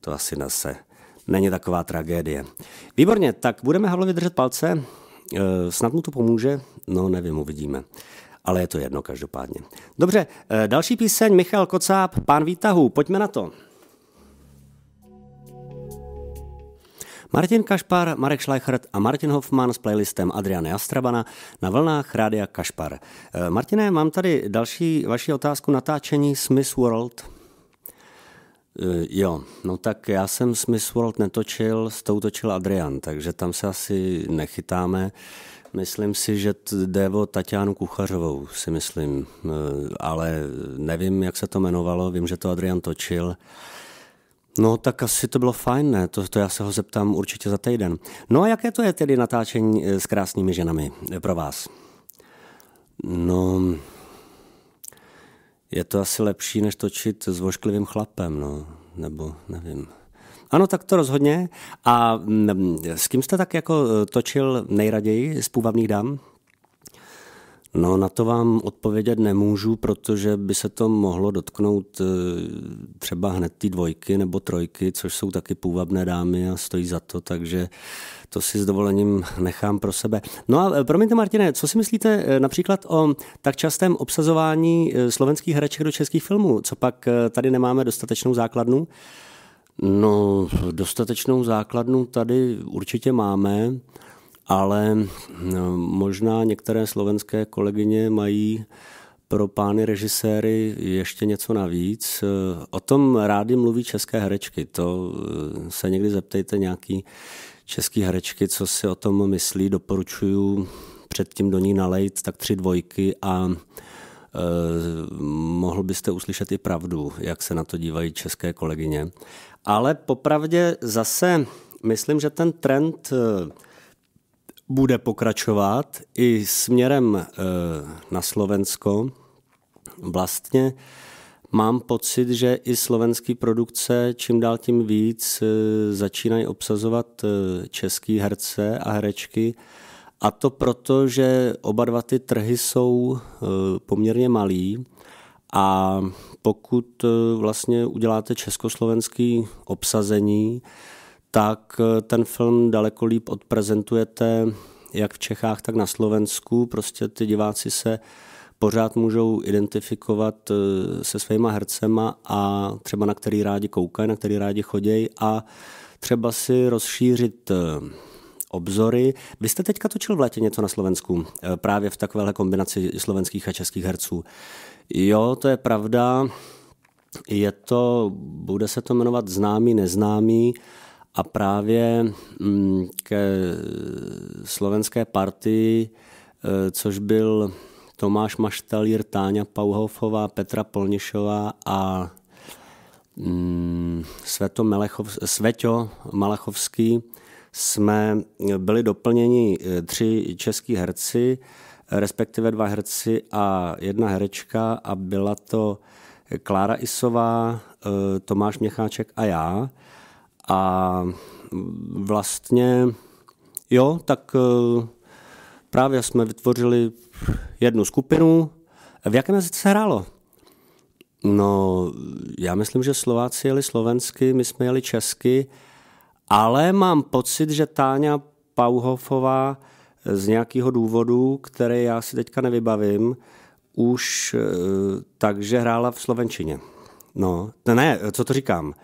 S1: to asi nase není taková tragédie. Výborně, tak budeme Havlovi držet palce, uh, snad mu to pomůže, no nevím, uvidíme ale je to jedno každopádně. Dobře, eh, další píseň Michal Kocáb, Pán výtahu, pojďme na to. Martin Kašpar, Marek Schleichert a Martin Hoffman s playlistem Adriana Jastrabana na vlnách Rádia Kašpar. Eh, Martine, mám tady další vaši otázku natáčení Smith World. Eh, jo, no tak já jsem Smith World netočil, s tou točil Adrian, takže tam se asi nechytáme. Myslím si, že jde o Tatianu Kuchařovou, si myslím, e, ale nevím, jak se to jmenovalo, vím, že to Adrian točil. No tak asi to bylo fajn, ne? To, to já se ho zeptám určitě za týden. No a jaké to je tedy natáčení e, s krásnými ženami e, pro vás? No, je to asi lepší, než točit s vošklivým chlapem, no, nebo nevím. Ano, tak to rozhodně. A mm, mm, s kým jste tak jako e, točil nejraději z půvabných dám? No, na to vám odpovědět nemůžu, protože by se to mohlo dotknout e, třeba hned ty dvojky nebo trojky, což jsou taky půvabné dámy a stojí za to, takže to si s dovolením nechám pro sebe. No a e, promiňte, Martine, co si myslíte například o tak častém obsazování slovenských hereček do českých filmů? Co pak tady nemáme dostatečnou základnu? No, dostatečnou základnu tady určitě máme, ale no, možná některé slovenské kolegyně mají pro pány režiséry ještě něco navíc. O tom rádi mluví české herečky. To eh, se někdy zeptejte nějaký český herečky, co si o tom myslí. Doporučuju předtím do ní nalejt tak tři dvojky a eh, mohl byste uslyšet i pravdu, jak se na to dívají české kolegyně. Ale popravdě zase myslím, že ten trend eh, bude pokračovat i směrem eh, na Slovensko. Vlastně mám pocit, že i slovenský produkce čím dál tím víc eh, začínají obsazovat český herce a herečky. A to proto, že oba dva ty trhy jsou poměrně malý a pokud e, vlastně uděláte československý obsazení, tak e, ten film daleko líp odprezentujete jak v Čechách, tak na Slovensku. Prostě ty diváci se pořád můžou identifikovat e, se svýma hercema a třeba na který rádi koukají, na který rádi chodějí a třeba si rozšířit obzory. Vy jste teďka točil v létě něco na Slovensku, právě v takovéhle kombinaci slovenských a českých herců. Jo, to je pravda. Je to, bude se to jmenovat známý, neznámý a právě mm, ke slovenské partii, e, což byl Tomáš Maštalír, Táňa Pauhofová, Petra Polnišová a mm, Sveto Melechov, Sveťo Malachovský jsme byli doplněni e, tři český herci, respektive dva herci a jedna herečka a byla to Klára Isová, eh, Tomáš Měcháček a já. A vlastně, jo, tak eh, právě jsme vytvořili jednu skupinu. V jakém jazyce se hrálo? No, já myslím, že Slováci jeli slovensky, my jsme jeli česky, ale mám pocit, že Táňa Pauhofová z nějakého důvodu, který já si teďka nevybavím, už eh, takže hrála v slovenčině. No, ne, co to říkám,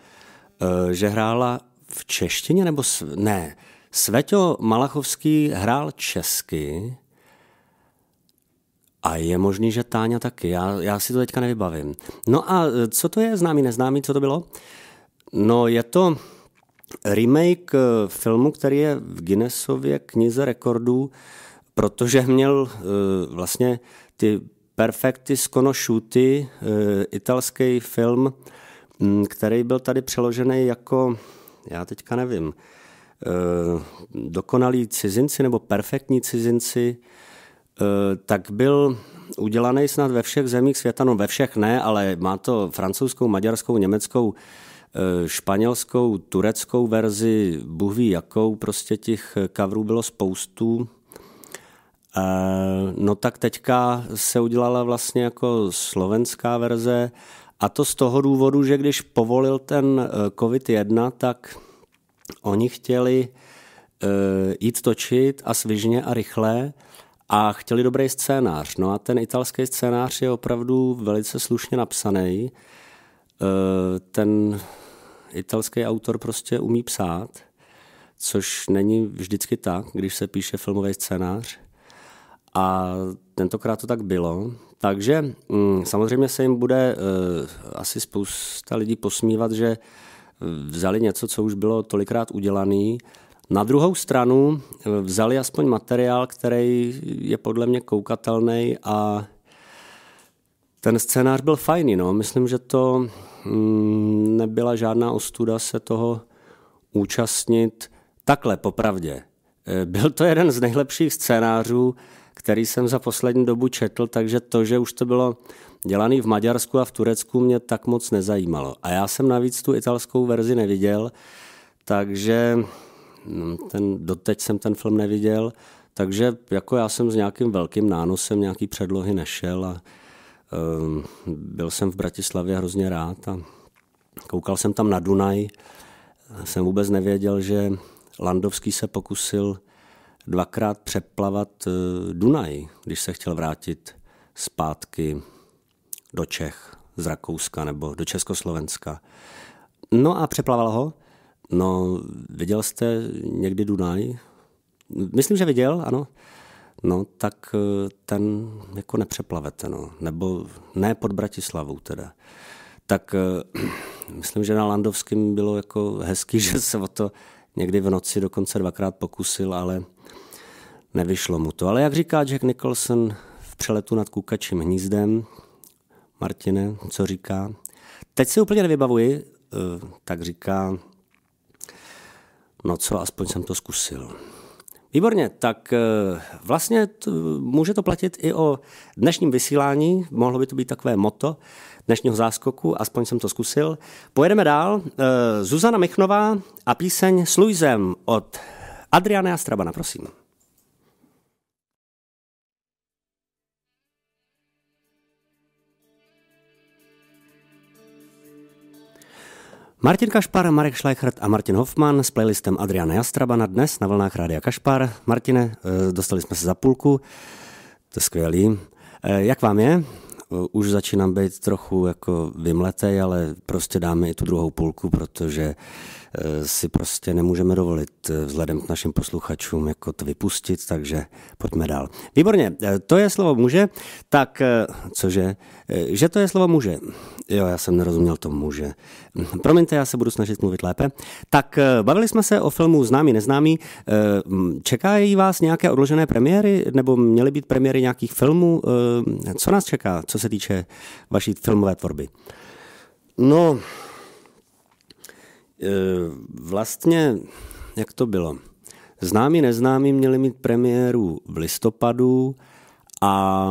S1: eh, že hrála v češtině nebo s, ne, Sveto Malachovský hrál česky a je možný, že Táňa taky. Já, já si to teďka nevybavím. No a eh, co to je známý, neznámý, co to bylo? No je to remake eh, filmu, který je v Guinnessově knize rekordů, protože měl eh, vlastně ty Perfecti z Konošuty, eh, italský film, mm, který byl tady přeložený jako, já teďka nevím, dokonalí cizinci nebo perfektní cizinci, tak byl udělaný snad ve všech zemích světa, no ve všech ne, ale má to francouzskou, maďarskou, německou Eh, španělskou, tureckou verzi, Bůh ví jakou, prostě těch kavrů bylo spoustu. Eh, no tak teďka se udělala vlastně jako slovenská verze a to z toho důvodu, že když povolil ten eh, COVID-1, tak oni chtěli jít točit a svižně a rychle a chtěli dobrý scénář. No a ten italský scénář je opravdu velice slušně napsaný. Ten italský autor prostě umí psát, což není vždycky tak, když se píše filmový scénář. A tentokrát to tak bylo. Takže mm, samozřejmě se jim bude uh, asi spousta lidí posmívat, že eh, vzali něco, co už bylo tolikrát udělané. Na druhou stranu eh, vzali aspoň materiál, který je podle mě koukatelný a ten scénář byl fajný. No. Myslím, že to Mm, nebyla žádná ostuda se toho účastnit. Takhle, popravdě. Eh, byl to jeden z nejlepších scénářů, který jsem za poslední dobu četl, takže to, že už to bylo dělané v Maďarsku a v Turecku, mě tak moc nezajímalo. A já jsem navíc tu italskou verzi neviděl, takže mm, ten, doteď jsem ten film neviděl, takže jako já jsem s nějakým velkým nánosem nějaký předlohy nešel a Ehm, byl jsem v Bratislavě hrozně rád a koukal jsem tam na Dunaj. Jsem vůbec nevěděl, že Landovský se pokusil dvakrát přeplavat eh, Dunaj, když se chtěl vrátit zpátky do Čech z Rakouska nebo do Československa. No a přeplaval ho. No, viděl jste někdy Dunaj? Myslím, že viděl, ano no tak eh, ten jako nepřeplavete, no. nebo ne pod Bratislavou teda. Tak eh, myslím, že na Landovském bylo jako hezký, že se o to někdy v noci dokonce dvakrát pokusil, ale nevyšlo mu to. Ale jak říká Jack Nicholson v přeletu nad kukačím hnízdem, Martine, co říká? Teď si úplně nevybavuji, eh, tak říká, no co, aspoň jsem to zkusil. Výborně, tak eh, vlastně t, může to platit i o dnešním vysílání, mohlo by to být takové moto dnešního záskoku, aspoň jsem to zkusil. Pojedeme dál. Eh, Zuzana Michnová a píseň Sluizem od Adriana Strabana, prosím. Martin Kašpar, Marek Schleichert a Martin Hoffman s playlistem Adriana Jastraba na dnes na vlnách Rádia Kašpar. Martine, eh, dostali jsme se za půlku, to je skvělý. Eh, jak vám je? Eh, už začínám být trochu jako vymletej, ale prostě dáme i tu druhou půlku, protože Eh, si prostě nemůžeme dovolit eh, vzhledem k našim posluchačům jako to vypustit, takže pojďme dál. Výborně, eh, to je slovo muže, tak cože, že to je slovo muže. Jo, já jsem nerozuměl tomu muže. Hm, promiňte, já se budu snažit mluvit lépe. Tak bavili jsme se o filmu Známý, neznámý. Hm, Čekají vás nějaké odložené premiéry, nebo měly být premiéry nějakých filmů? Co nás čeká, co se týče vaší filmové tvorby? No, Eh, vlastně, jak to bylo? Známí, neznámí měli mít premiéru v listopadu a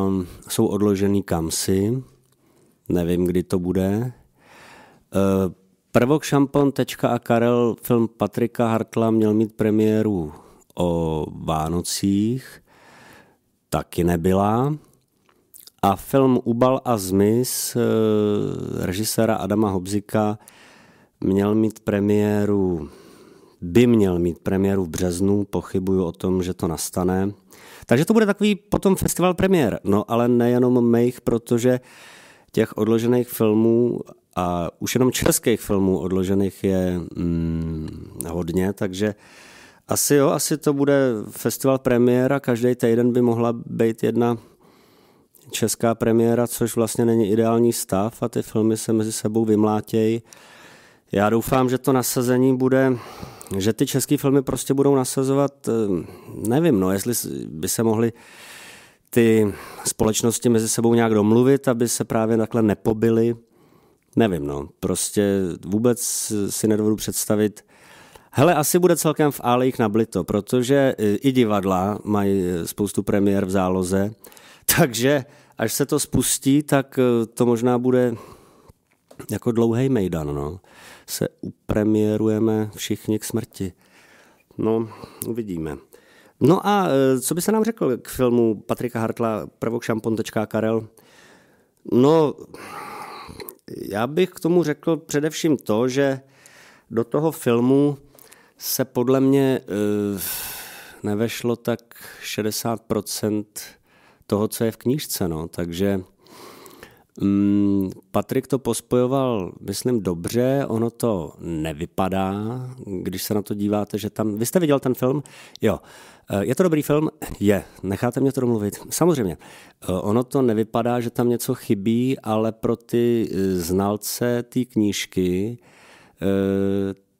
S1: jsou odložený kamsi. Nevím, kdy to bude. Eh, Prvok Šampon tečka a Karel, film Patrika Hartla, měl mít premiéru o Vánocích. Taky nebyla. A film Ubal a Zmys eh, režiséra Adama Hobzika Měl mít premiéru, by měl mít premiéru v březnu, pochybuju o tom, že to nastane. Takže to bude takový potom festival premiér, no ale nejenom mých, protože těch odložených filmů a už jenom českých filmů odložených je hmm, hodně, takže asi jo, asi to bude festival premiéra, každý týden by mohla být jedna česká premiéra, což vlastně není ideální stav a ty filmy se mezi sebou vymlátějí. Já doufám, že to nasazení bude, že ty české filmy prostě budou nasazovat, eh, nevím, no, jestli by se mohly ty společnosti mezi sebou nějak domluvit, aby se právě takhle nepobily. Nevím, no, prostě vůbec si nedovedu představit. Hele, asi bude celkem v álejích blito, protože eh, i divadla mají eh, spoustu premiér v záloze, takže až se to spustí, tak to možná bude jako dlouhý mejdan, no se upremiérujeme všichni k smrti. No, uvidíme. No a e, co by se nám řekl k filmu Patrika Hartla Prvok šampon.karel? No, já bych k tomu řekl především to, že do toho filmu se podle mě e, nevešlo tak 60% toho, co je v knížce. No. Takže Mm, Patrik to pospojoval, myslím, dobře, ono to nevypadá, když se na to díváte, že tam... Vy jste viděl ten film? Jo. Eh, je to dobrý film? Je. Necháte mě to domluvit? Samozřejmě. Eh, ono to nevypadá, že tam něco chybí, ale pro ty eh, znalce té knížky,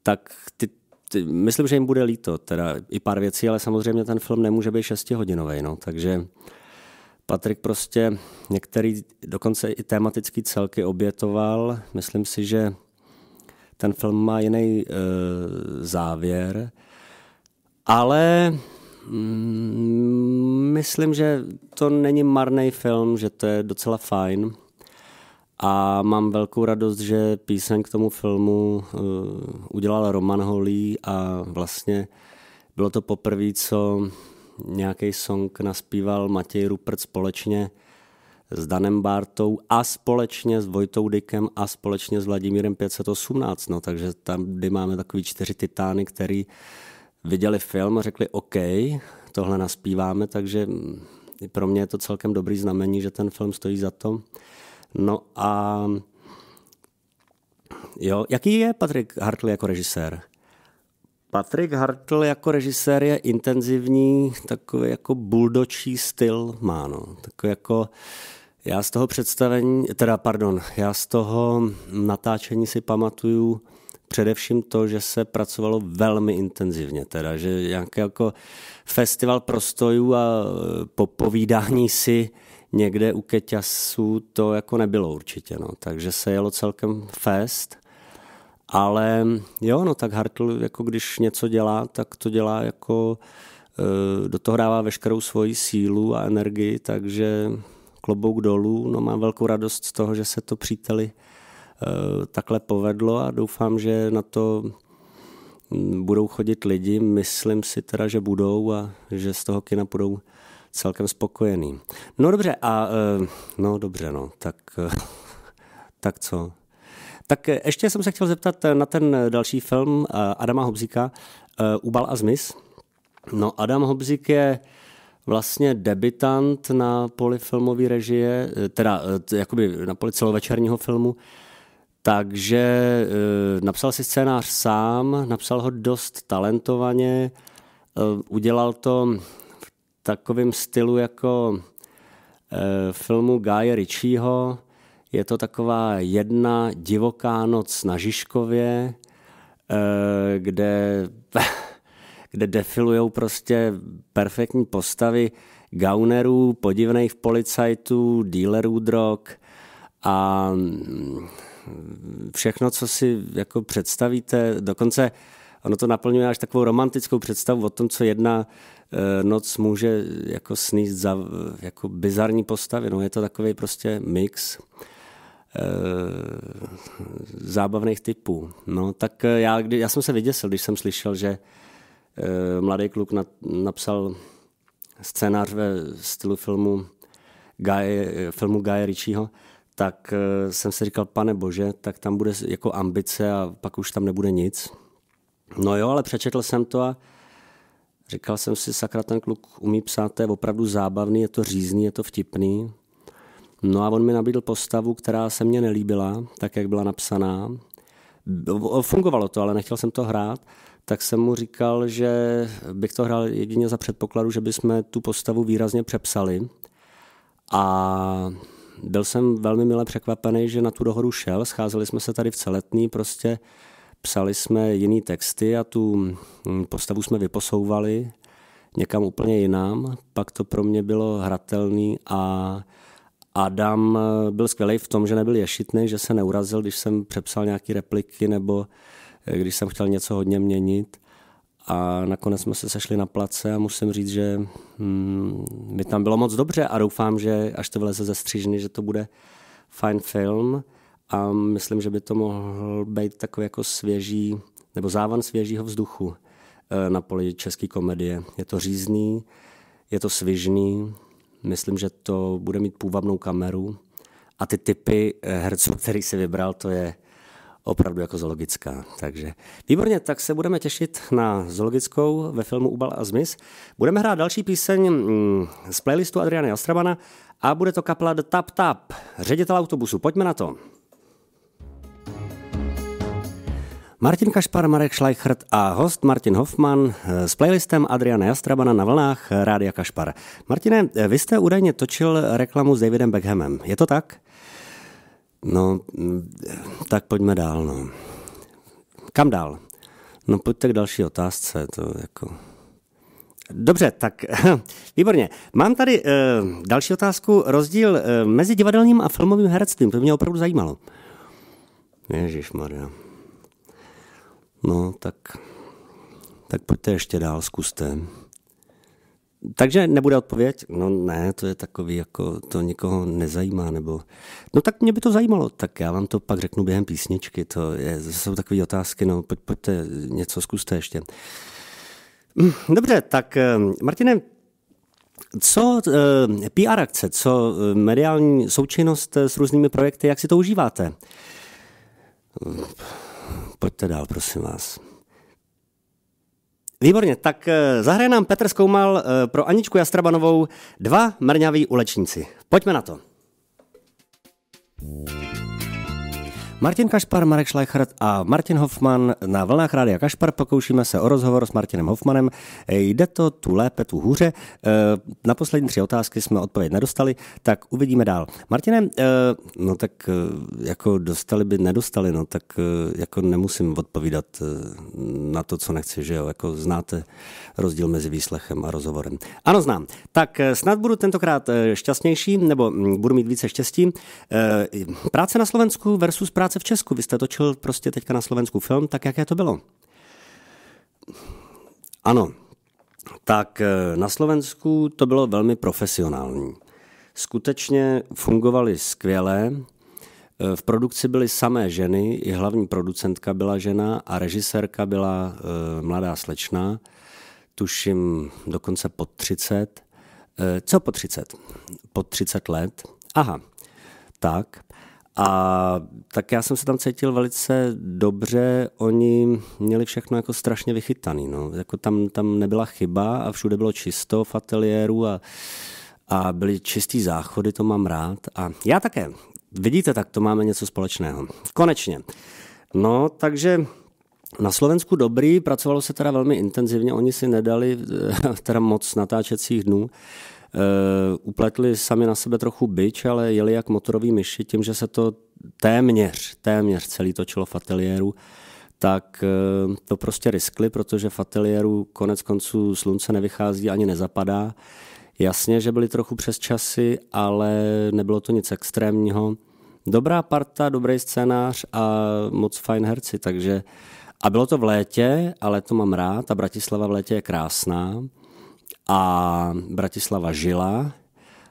S1: tak ty, ty, myslím, že jim bude líto, teda i pár věcí, ale samozřejmě ten film nemůže být šestihodinový, no, takže... Patrik prostě některý dokonce i tematický celky obětoval. Myslím si, že ten film má jiný e, závěr, ale mm, myslím, že to není marný film, že to je docela fajn. A mám velkou radost, že píseň k tomu filmu uh, udělal Roman Holý a vlastně bylo to poprvé, co nějaký song naspíval Matěj Rupert společně s Danem Bartou a společně s Vojtou Dykem a společně s Vladimírem 518. No, takže tam, kdy máme takový čtyři titány, který viděli film a řekli OK, tohle naspíváme, takže mm, pro mě je to celkem dobrý znamení, že ten film stojí za to. No a jo, jaký je Patrik Hartley jako režisér? Patrick Hartl jako režisér je intenzivní, takový jako buldočí styl má, no. Takový jako, já z toho představení, teda pardon, já z toho natáčení si pamatuju především to, že se pracovalo velmi intenzivně, teda, že nějaký jako festival prostojů a e, popovídání si někde u keťasů to jako nebylo určitě, no. takže se jelo celkem fest ale jo, no tak Hartl, jako když něco dělá, tak to dělá jako eh, do toho dává veškerou svoji sílu a energii, takže klobouk dolů. No mám velkou radost z toho, že se to příteli eh, takhle povedlo a doufám, že na to mm, budou chodit lidi. Myslím si teda, že budou a že z toho kina budou celkem spokojený. No dobře, a eh, no dobře, no, tak, tak co? Tak eh, ještě jsem se chtěl zeptat eh, na ten eh, další film Adama Hobzika, Ubal a zmiz. No Adam Hobzik je vlastně debitant na poli filmové režie, teda jakoby na poli celovečerního filmu, takže napsal si scénář sám, napsal ho dost talentovaně, udělal to v takovém stylu jako filmu Guy Ritchieho, je to taková jedna divoká noc na Žižkově, eh, kde, kde defilují prostě perfektní postavy gaunerů, podivných policajtů, dílerů drog a mm, všechno, co si jako představíte, dokonce ono to naplňuje až takovou romantickou představu o tom, co jedna eh, noc může jako sníst za jako bizarní postavy. No, je to takový prostě mix. Eh, zábavných typů. No, tak eh, já, kdy, já jsem se vyděsil, když jsem slyšel, že e, mladý kluk na, napsal scénář ve stylu filmu Guy, filmu Guy Ritchieho, tak e, jsem si říkal, pane bože, tak tam bude jako ambice a pak už tam nebude nic. No jo, ale přečetl jsem to a říkal jsem si, sakra, ten kluk umí psát, to je opravdu zábavný, je to řízný, je to vtipný, No a on mi nabídl postavu, která se mně nelíbila, tak jak byla napsaná. Fungovalo to, ale nechtěl jsem to hrát, tak jsem mu říkal, že bych to hrál jedině za předpokladu, že bychom tu postavu výrazně přepsali. A byl jsem velmi mile překvapený, že na tu dohodu šel. Scházeli jsme se tady v celetný, prostě psali jsme jiný texty a tu hm, postavu jsme vyposouvali někam úplně jinam. Pak to pro mě bylo hratelný a Adam eh, byl skvělý v tom, že nebyl ješitný, že se neurazil, když jsem přepsal nějaké repliky nebo eh, když jsem chtěl něco hodně měnit. A nakonec jsme se sešli na place a musím říct, že hmm, mi tam bylo moc dobře a doufám, že až to vleze ze střížny, že to bude fajn film a myslím, že by to mohl být takový jako svěží, nebo závan svěžího vzduchu eh, na poli české komedie. Je to řízný, je to svižný, Myslím, že to bude mít půvabnou kameru a ty typy eh, herců, který si vybral, to je opravdu jako zoologická. Takže výborně, tak se budeme těšit na zoologickou ve filmu Ubal a Zmiz. Budeme hrát další píseň mm, z playlistu Adriana Ostrabana a bude to kapela The Tap Tap, ředitel autobusu. Pojďme na to. Martin Kašpar, Marek Schleichert a host Martin Hoffman eh, s playlistem Adriana Jastrabana na vlnách eh, Rádia Kašpar. Martine, eh, vy jste údajně točil reklamu s Davidem Beckhamem, je to tak? No, mm, tak pojďme dál, no. Kam dál? No pojďte k další otázce, to jako... Dobře, tak výborně. Mám tady uh, další otázku. Rozdíl uh, mezi divadelním a filmovým herectvím, to mě opravdu zajímalo. Ježíš Maria. No, tak, tak pojďte ještě dál, zkuste. Takže nebude odpověď? No ne, to je takový, jako to nikoho nezajímá, nebo... No tak mě by to zajímalo, tak já vám to pak řeknu během písničky, to, je, jsou takové otázky, no pojď, pojďte, něco zkuste ještě. Mm, dobře, tak ehm, Martine, co ehm, PR akce, co ehm, mediální součinnost s různými projekty, jak si to užíváte? Pojďte dál, prosím vás. Výborně, tak eh, zahraje nám Petr Zkoumal eh, pro Aničku Jastrabanovou dva mrňaví ulečníci. Pojďme na to. thank you Martin Kašpar, Marek Schleichert a Martin Hoffman na vlnách Rádia Kašpar. Pokoušíme se o rozhovor s Martinem Hoffmanem. Jde to tu lépe, tu hůře. Eh, na poslední tři otázky jsme odpověď nedostali, tak uvidíme dál. Martine, eh, no tak eh, jako dostali by nedostali, no tak jako nemusím odpovídat na to, co nechci, že jo? Jako znáte rozdíl mezi výslechem a rozhovorem. Ano, znám. Tak snad budu tentokrát šťastnější, nebo hm, budu mít více štěstí. Práce na Slovensku versus práce práce v Česku. Vy jste točil prostě teďka na Slovensku film, tak jaké to bylo? Ano, tak eh, na Slovensku to bylo velmi profesionální. Skutečně fungovaly skvěle. Eh, v produkci byly samé ženy, i hlavní producentka byla žena a režisérka byla eh, mladá slečna, tuším dokonce pod 30. Co po 30? Po 30 let. Aha, tak. A tak já jsem se tam cítil velice dobře, oni měli všechno jako strašně vychytaný, no. jako tam, tam nebyla chyba a všude bylo čisto v ateliéru a, a byly čistý záchody, to mám rád a já také. Vidíte, tak to máme něco společného. Konečně. No, takže na Slovensku dobrý, pracovalo se teda velmi intenzivně, oni si nedali eh, teda moc natáčecích dnů, Eh, upletli sami na sebe trochu byč, ale jeli jak motorový myši tím, že se to téměř, téměř celý točilo v ateliéru, tak eh, to prostě riskli, protože v ateliéru konec konců slunce nevychází ani nezapadá. Jasně, že byli trochu přes časy, ale nebylo to nic extrémního. Dobrá parta, dobrý scénář a moc fajn herci, takže a bylo to v létě, ale to mám rád a Bratislava v létě je krásná. A Bratislava žila,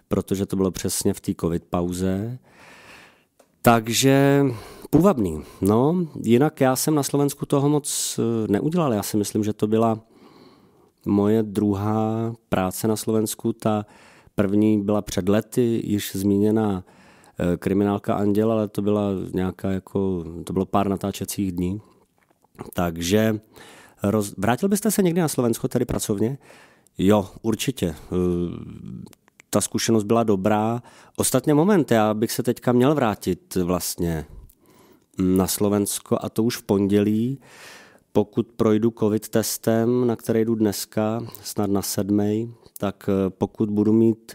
S1: protože to bylo přesně v té covid pauze. Takže půvabný. No, jinak já jsem na Slovensku toho moc eh, neudělal. Já si myslím, že to byla moje druhá práce na Slovensku. Ta první byla před lety již zmíněná eh, kriminálka Anděl, ale to byla nějaká jako, to bylo pár natáčecích dní. Takže roz... vrátil byste se někdy na Slovensko, tedy pracovně? Jo, určitě. Eh, ta zkušenost byla dobrá. Ostatně moment, já bych se teďka měl vrátit vlastně na Slovensko a to už v pondělí, pokud projdu covid testem, na který jdu dneska, snad na sedmej, tak eh, pokud budu mít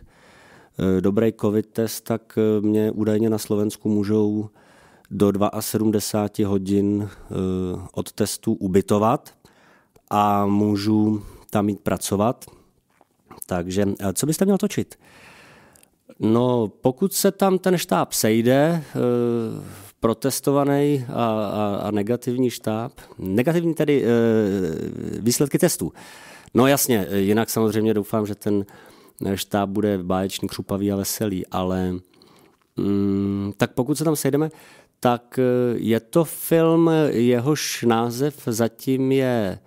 S1: eh, dobrý covid test, tak mě údajně na Slovensku můžou do 72 hodin od testu ubytovat a můžu tam jít pracovat. Takže eh, co byste měl točit? No, pokud se tam ten štáb sejde, eh, protestovaný a, a, a negativní štáb, negativní tedy eh, výsledky testů. No jasně, jinak samozřejmě doufám, že ten štáb bude báječný, křupavý a veselý, ale mm, tak pokud se tam sejdeme, tak je to film, jehož název zatím je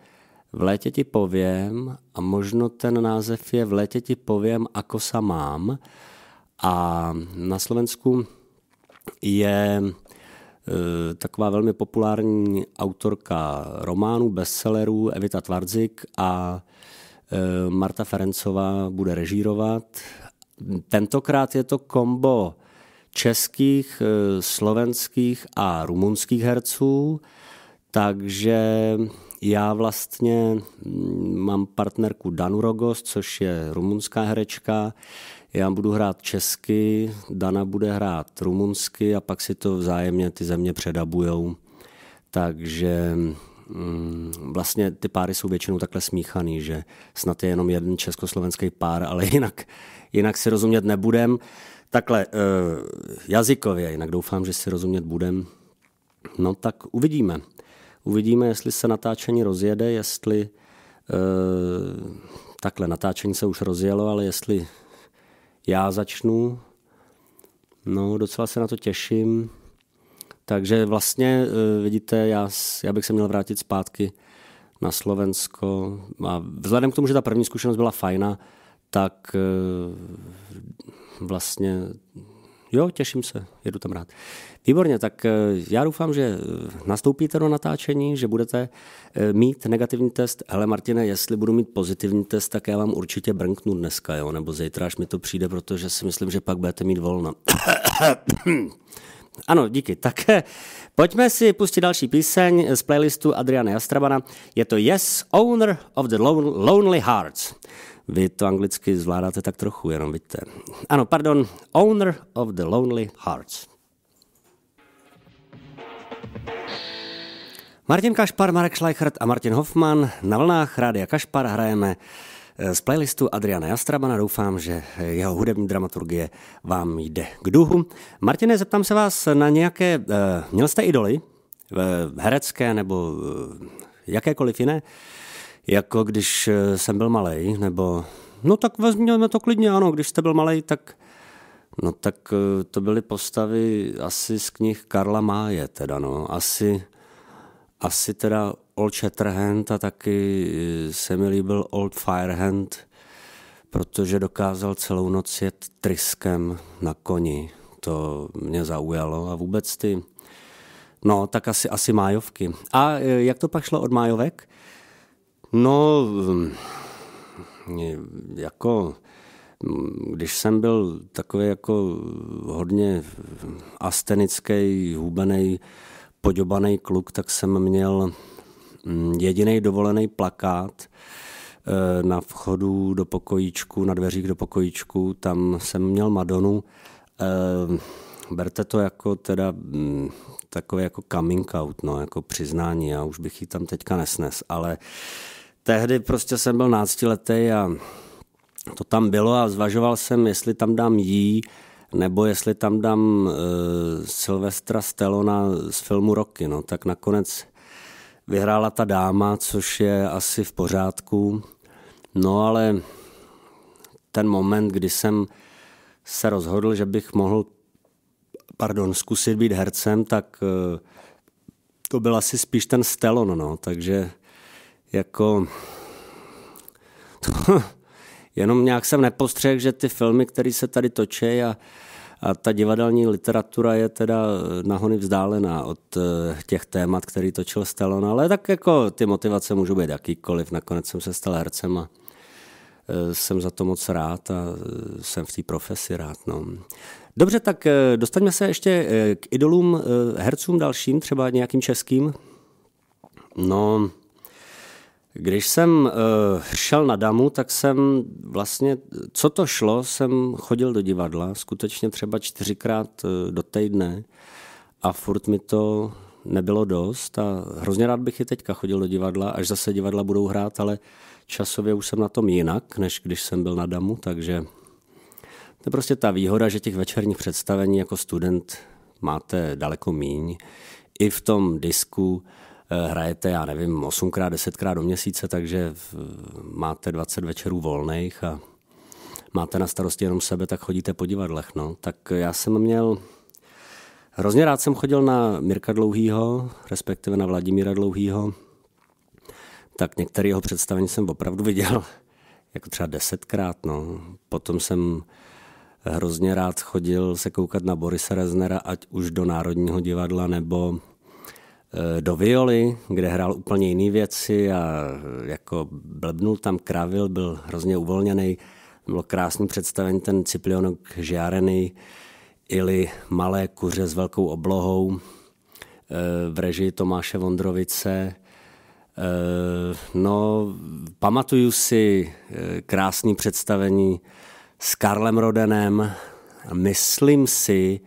S1: v létě ti povím, a možno ten název je V létě ti povím, ako sa mám. A na Slovensku je e, taková velmi populární autorka románů, bestsellerů Evita Tvardzik a e, Marta Ferencová bude režírovat. Tentokrát je to kombo českých, e, slovenských a rumunských herců, takže já vlastně mm, mám partnerku Danu Rogost, což je rumunská herečka. Já budu hrát česky, Dana bude hrát rumunsky a pak si to vzájemně ty země předabujou. Takže mm, vlastně ty páry jsou většinou takhle smíchaný, že snad je jenom jeden československý pár, ale jinak, jinak si rozumět nebudem. Takhle eh, jazykově, jinak doufám, že si rozumět budem. No tak uvidíme. Uvidíme, jestli se natáčení rozjede, jestli eh, takhle natáčení se už rozjelo, ale jestli já začnu, no docela se na to těším. Takže vlastně eh, vidíte, já, já bych se měl vrátit zpátky na Slovensko. A vzhledem k tomu, že ta první zkušenost byla fajná, tak eh, vlastně Jo, těším se, jedu tam rád. Výborně, tak eh, já doufám, že eh, nastoupíte do natáčení, že budete eh, mít negativní test. Hele Martine, jestli budu mít pozitivní test, tak já vám určitě brnknu dneska, jo, nebo zítra, až mi to přijde, protože si myslím, že pak budete mít volno. Ano, díky. Tak pojďme si pustit další píseň z playlistu Adriana Jastrabana. Je to Yes, Owner of the Lon- Lonely Hearts. Vy to anglicky zvládáte tak trochu, jenom vidíte. Ano, pardon, Owner of the Lonely Hearts. Martin Kašpar, Marek Schleichert a Martin Hoffman. Na vlnách Rádia Kašpar hrajeme eh, z playlistu Adriana Jastrabana. Doufám, že jeho hudební dramaturgie vám jde k duhu. Martine, zeptám se vás na nějaké, eh, měl jste idoly, eh, herecké nebo jakékoliv jiné? jako když eh, jsem byl malý, nebo no tak vezměme to klidně, ano, když jste byl malý, tak no tak eh, to byly postavy asi z knih Karla Máje teda, no, asi, asi teda Old Shatterhand a taky eh, se mi líbil Old Firehand, protože dokázal celou noc jet tryskem na koni. To mě zaujalo a vůbec ty, no tak asi, asi májovky. A jak to pak šlo od májovek? No, mm, jako mm, když jsem byl takový jako hodně astenický, hubený, poďobaný kluk, tak jsem měl mm, jediný dovolený plakát eh, na vchodu do pokojíčku, na dveřích do pokojíčku, tam jsem měl Madonu. Eh, berte to jako teda takové jako coming out, no, jako přiznání, já už bych ji tam teďka nesnes, ale tehdy prostě jsem byl náctiletý a to tam bylo a zvažoval jsem, jestli tam dám jí, nebo jestli tam dám uh, Silvestra Stelona z filmu Rocky. No, tak nakonec vyhrála ta dáma, což je asi v pořádku. No ale ten moment, kdy jsem se rozhodl, že bych mohl pardon, zkusit být hercem, tak uh, to byl asi spíš ten Stellon. no, takže jako... To, jenom nějak jsem nepostřehl, že ty filmy, které se tady točí a, a ta divadelní literatura je teda nahony vzdálená od eh, těch témat, který točil Stallone, ale tak jako ty motivace můžou být jakýkoliv. Nakonec jsem se stal hercem a eh, jsem za to moc rád a eh, jsem v té profesi rád. No. Dobře, tak dostaňme se ještě k idolům, hercům dalším, třeba nějakým českým. No, když jsem uh, šel na damu, tak jsem vlastně, co to šlo, jsem chodil do divadla, skutečně třeba čtyřikrát uh, do týdne a furt mi to nebylo dost a hrozně rád bych i teďka chodil do divadla, až zase divadla budou hrát, ale časově už jsem na tom jinak, než když jsem byl na damu, takže to je prostě ta výhoda, že těch večerních představení jako student máte daleko míň. I v tom disku Eh, hrajete, já nevím, 8x, 10x do měsíce, takže eh, máte 20 večerů volných a máte na starosti jenom sebe, tak chodíte po divadlech. No. Tak já jsem měl Hrozně rád jsem chodil na Mirka Dlouhýho, respektive na Vladimíra Dlouhýho. Tak některé jeho představení jsem opravdu viděl jako třeba desetkrát. No. Potom jsem hrozně rád chodil se koukat na Borisa Reznera, ať už do Národního divadla nebo Eh, do Violi, kde hrál úplně jiné věci a eh, jako blbnul tam, kravil, byl hrozně uvolněný. Bylo krásný představení ten ciplionok žárený, ili malé kuře s velkou oblohou eh, v režii Tomáše Vondrovice. No, pamatuju si krásné představení s Karlem Rodenem. Myslím si,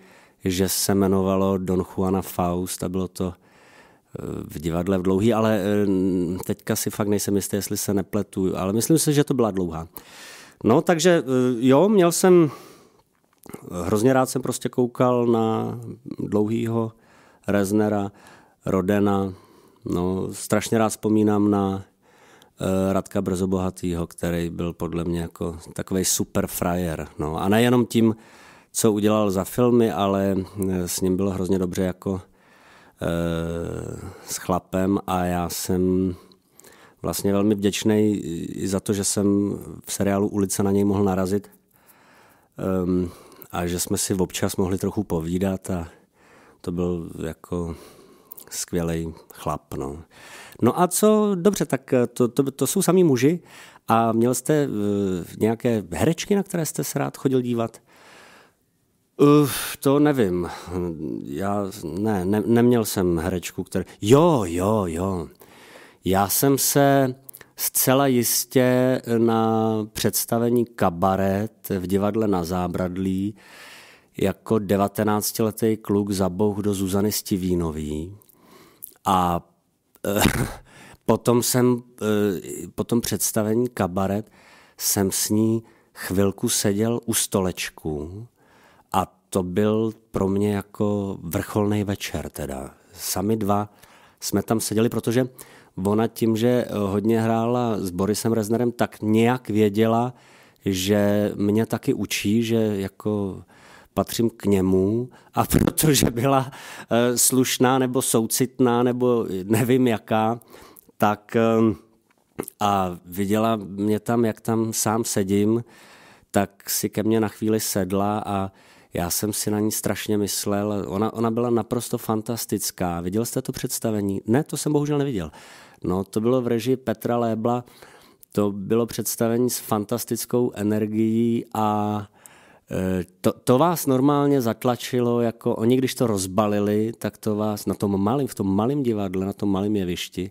S1: že se jmenovalo Don Juana Faust a bylo to v divadle v dlouhý, ale eh, teďka si fakt nejsem jistý, jestli se nepletu, ale myslím si, že to byla dlouhá. No, takže eh, jo, měl jsem, hrozně rád jsem prostě koukal na dlouhýho Reznera, Rodena, no, strašně rád vzpomínám na eh, Radka Brzobohatýho, který byl podle mě jako takový super frajer. No. A nejenom tím, co udělal za filmy, ale s ním bylo hrozně dobře jako Eh, s chlapem a já jsem vlastně velmi vděčný i za to, že jsem v seriálu Ulice na něj mohl narazit um, a že jsme si občas mohli trochu povídat a to byl jako skvělý chlap. No. no a co, dobře, tak eh, to, to, to jsou sami muži a měl jste uh, nějaké herečky, na které jste se rád chodil dívat? Uf, to nevím. Já ne, ne, neměl jsem herečku, který... Jo, jo, jo. Já jsem se zcela jistě na představení kabaret v divadle na Zábradlí jako 19-letý kluk zabouh do Zuzany Stivínové a eh, potom jsem, eh, po tom představení kabaret jsem s ní chvilku seděl u stolečku to byl pro mě jako vrcholný večer teda. Sami dva jsme tam seděli, protože ona tím, že hodně hrála s Borisem Reznerem, tak nějak věděla, že mě taky učí, že jako patřím k němu a protože byla eh, slušná nebo soucitná nebo nevím jaká, tak eh, a viděla mě tam, jak tam sám sedím, tak si ke mně na chvíli sedla a já jsem si na ní strašně myslel. Ona, ona byla naprosto fantastická. Viděl jste to představení? Ne, to jsem bohužel neviděl. No, to bylo v režii Petra Lébla. To bylo představení s fantastickou energií a e, to, to vás normálně zatlačilo, jako oni, když to rozbalili, tak to vás na tom malém, v tom malém divadle, na tom malém jevišti,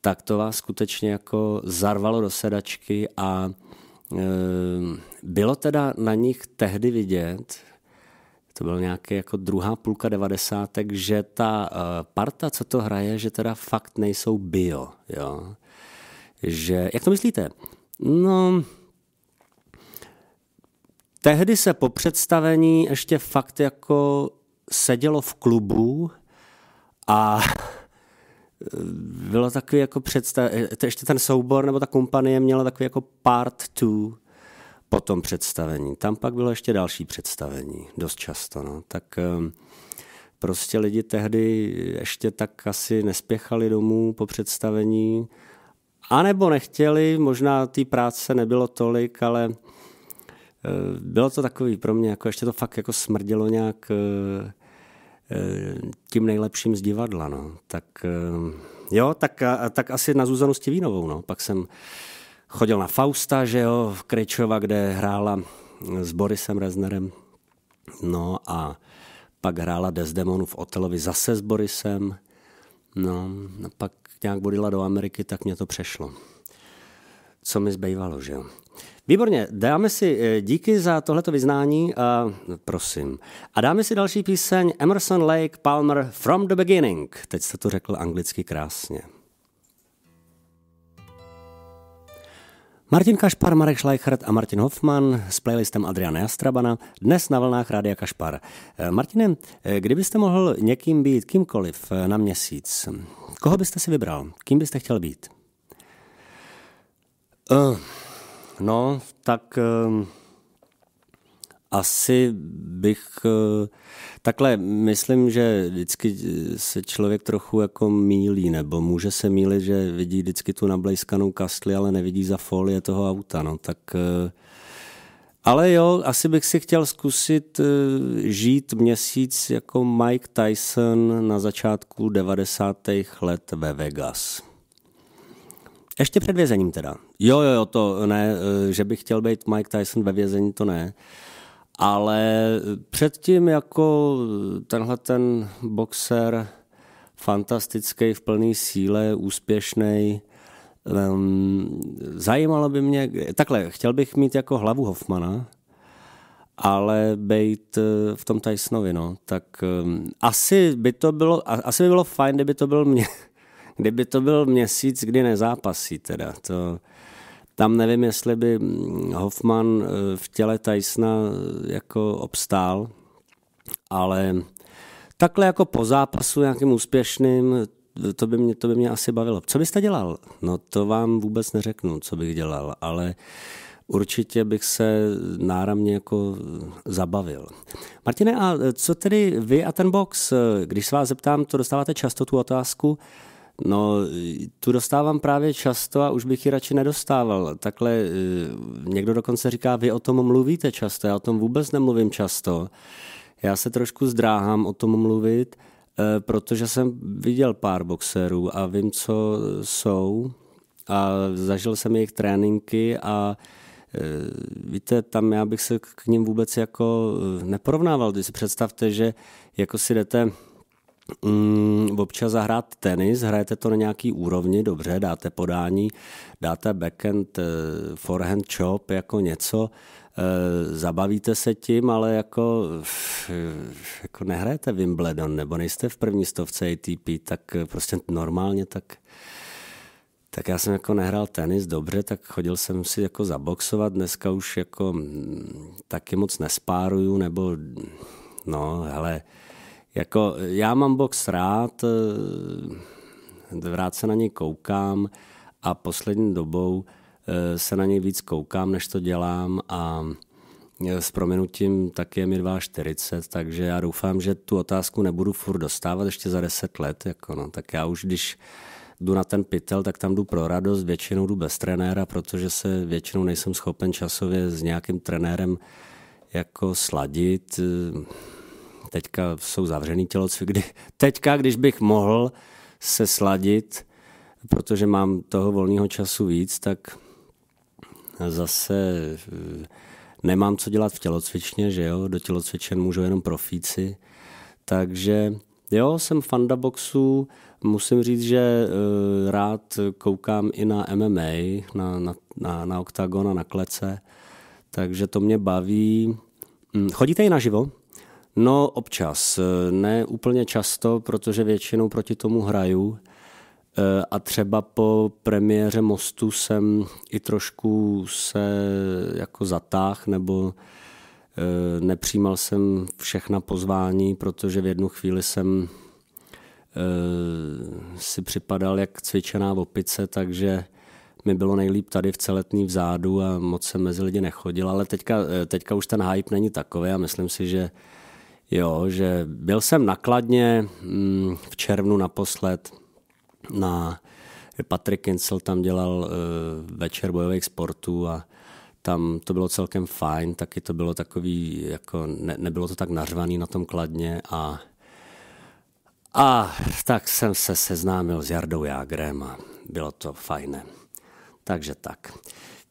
S1: tak to vás skutečně jako zarvalo do sedačky a Ehm, bylo teda na nich tehdy vidět, to byl nějaký jako druhá půlka devadesátek, že ta eh, parta, co to hraje, že teda fakt nejsou bio. Jo? Že, jak to myslíte? No, tehdy se po představení ještě fakt jako sedělo v klubu a Eh, bylo takový jako představ, eh, to ještě ten soubor nebo ta kompanie měla takový jako part two po tom představení. Tam pak bylo ještě další představení, dost často. No. Tak ehm, prostě lidi tehdy ještě tak asi nespěchali domů po představení, anebo nechtěli, možná té práce nebylo tolik, ale eh, bylo to takový pro mě, jako ještě to fakt jako smrdělo nějak Eh, tím nejlepším z divadla. No. Tak, eh, jo, tak, tak asi na Zuzanu Stivínovou. No. Pak jsem chodil na Fausta, že jo, v Krečova, kde hrála s Borisem Reznerem. No a pak hrála Desdemonu v Otelovi zase s Borisem. No, a pak nějak bodila do Ameriky, tak mě to přešlo co mi zbývalo, že jo. Výborně, dáme si eh, díky za tohleto vyznání a no, prosím. A dáme si další píseň Emerson Lake Palmer From the Beginning. Teď jste to řekl anglicky krásně. Martin Kašpar, Marek Schleichert a Martin Hoffman s playlistem Adriana Jastrabana dnes na vlnách Rádia Kašpar. Eh, Martine, eh, kdybyste mohl někým být, kýmkoliv na měsíc, koho byste si vybral? Kým byste chtěl být? Uh, no, tak uh, asi bych uh, takhle, myslím, že vždycky se člověk trochu jako mílí, nebo může se mílit, že vidí vždycky tu nablejskanou kastli, ale nevidí za folie toho auta, no, tak uh, ale jo, asi bych si chtěl zkusit žít měsíc jako Mike Tyson na začátku 90. let ve Vegas. Ještě před vězením teda. Jo, jo, jo, to ne, eh, že bych chtěl být Mike Tyson ve vězení, to ne. Ale eh, předtím jako eh, tenhle ten boxer fantastický, v plné síle, úspěšný. Um, ehm, zajímalo by mě, takhle, chtěl bych mít jako hlavu Hoffmana, ale být v tom Tysonovi, no, tak um, asi by to bylo, asi by bylo fajn, kdyby to byl mě, Kdyby to byl měsíc, kdy nezápasí teda, to... Tam nevím, jestli by mm, Hoffman eh, v těle Tysona eh, jako obstál, ale takhle jako po zápasu nějakým úspěšným, eh, to by, mě, to by mě asi bavilo. Co byste dělal? No to vám vůbec neřeknu, co bych dělal, ale určitě bych se náramně jako zabavil. Martine, a co tedy vy a ten box? Když se vás zeptám, to dostáváte často tu otázku, No, tu dostávám právě často a už bych ji radši nedostával. Takhle eh, někdo dokonce říká, vy o tom mluvíte často, já o tom vůbec nemluvím často. Já se trošku zdráhám o tom mluvit, eh, protože jsem viděl pár boxerů a vím, co jsou a zažil jsem jejich tréninky a eh, Víte, tam já bych se k ním vůbec jako neporovnával. Když si představte, že jako si jdete mm, občas zahrát tenis, hrajete to na nějaký úrovni, dobře, dáte podání, dáte backhand, eh, forehand chop, jako něco, eh, zabavíte se tím, ale jako, eh, jako nehrajete Wimbledon nebo nejste v první stovce ATP, tak prostě normálně tak tak já jsem jako nehrál tenis dobře, tak chodil jsem si jako zaboxovat, dneska už jako mm, taky moc nespáruju, nebo no, hele, jako já mám box rád, eh, rád se na něj koukám a poslední dobou eh, se na něj víc koukám, než to dělám a eh, s prominutím tak je mi 42, takže já doufám, že tu otázku nebudu furt dostávat ještě za 10 let. Jako no. Tak já už když jdu na ten pytel, tak tam jdu pro radost, většinou jdu bez trenéra, protože se většinou nejsem schopen časově s nějakým trenérem jako sladit teďka jsou zavřený tělocvik. Teďka, když bych mohl se sladit, protože mám toho volného času víc, tak zase eh, nemám co dělat v tělocvičně, že jo, do tělocvičen můžu jenom profíci, takže jo, jsem fanda boxu, musím říct, že eh, rád koukám i na MMA, na, na, na, na oktagon a na klece, takže to mě baví. Mm, chodíte i naživo? No občas, ne úplně často, protože většinou proti tomu hraju. Eh, a třeba po premiéře Mostu jsem i trošku se jako zatáhl, nebo eh, nepřijímal jsem všechna pozvání, protože v jednu chvíli jsem eh, si připadal jak cvičená opice, takže mi bylo nejlíp tady v celetný vzádu a moc jsem mezi lidi nechodil, ale teďka, teďka už ten hype není takový a myslím si, že Jo, že byl jsem nakladně mm, v červnu naposled na Patrick Kinsel tam dělal eh, večer bojových sportů a tam to bylo celkem fajn, taky to bylo takový, jako ne, nebylo to tak nařvaný na tom kladně a a tak jsem se seznámil s Jardou Jágrem a bylo to fajné. Takže tak.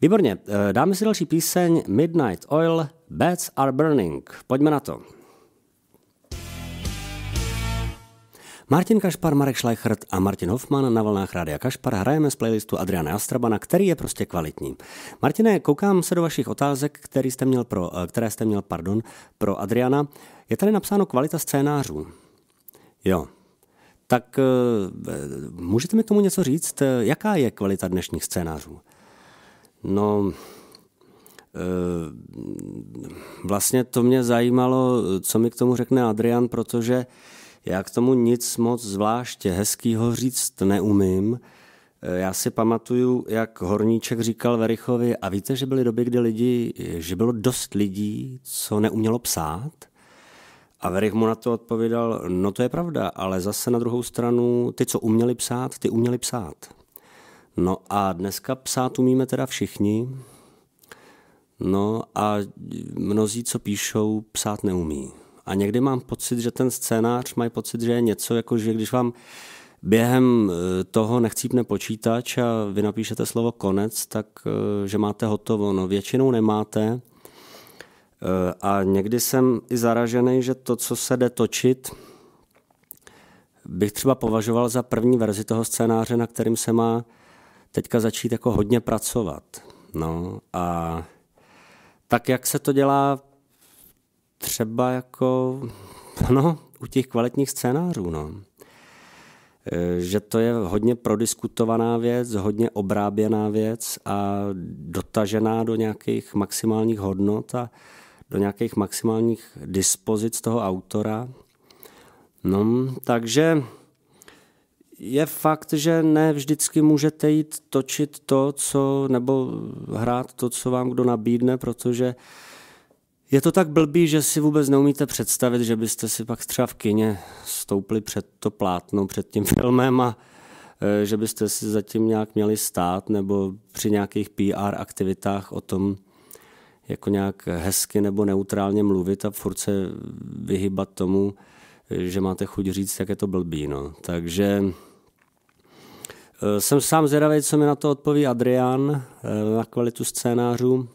S1: Výborně, eh, dáme si další píseň Midnight Oil, Beds Are Burning. Pojďme na to. Martin Kašpar, Marek Schleichert a Martin Hoffman na vlnách Rádia Kašpar hrajeme z playlistu Adriana Astrabana, který je prostě kvalitní. Martine, koukám se do vašich otázek, který jste měl pro, eh, které jste měl pardon, pro Adriana. Je tady napsáno kvalita scénářů. Jo, tak eh, eh, můžete mi tomu něco říct? Jaká je kvalita dnešních scénářů? No, vlastně to mě zajímalo, co mi k tomu řekne Adrian, protože já k tomu nic moc zvláště hezkýho říct neumím. Eh, já si pamatuju, jak Horníček říkal Verichovi, a víte, že byly doby, kdy lidi, že bylo dost lidí, co neumělo psát? A Verich mu na to odpovídal, no to je pravda, ale zase na druhou stranu, ty, co uměli psát, ty uměli psát. No a dneska psát umíme teda všichni, no a mnozí, co píšou, psát neumí. A někdy mám pocit, že ten scénář mají pocit, že je něco, jako že když vám během e, toho nechcípne počítač a vy napíšete slovo konec, tak e, že máte hotovo. No většinou nemáte. E, a někdy jsem i zaražený, že to, co se jde točit, bych třeba považoval za první verzi toho scénáře, na kterým se má teďka začít jako hodně pracovat. No a tak, jak se to dělá třeba jako, no, u těch kvalitních scénářů, no. E, že to je hodně prodiskutovaná věc, hodně obráběná věc a dotažená do nějakých maximálních hodnot a do nějakých maximálních dispozic toho autora. No, takže je fakt, že ne vždycky můžete jít točit to, co, nebo hrát to, co vám kdo nabídne, protože uh, je to tak blbý, že si vůbec neumíte představit, že byste si pak třeba v kině stoupli před to plátno, před tím filmem a e, že byste si zatím nějak měli stát nebo při nějakých PR aktivitách o tom jako nějak hezky nebo neutrálně mluvit a furt se vyhybat tomu, e, že máte chuť říct, jak je to blbý. No. Takže e, jsem sám zvědavý, co mi na to odpoví Adrian na kvalitu scénářů.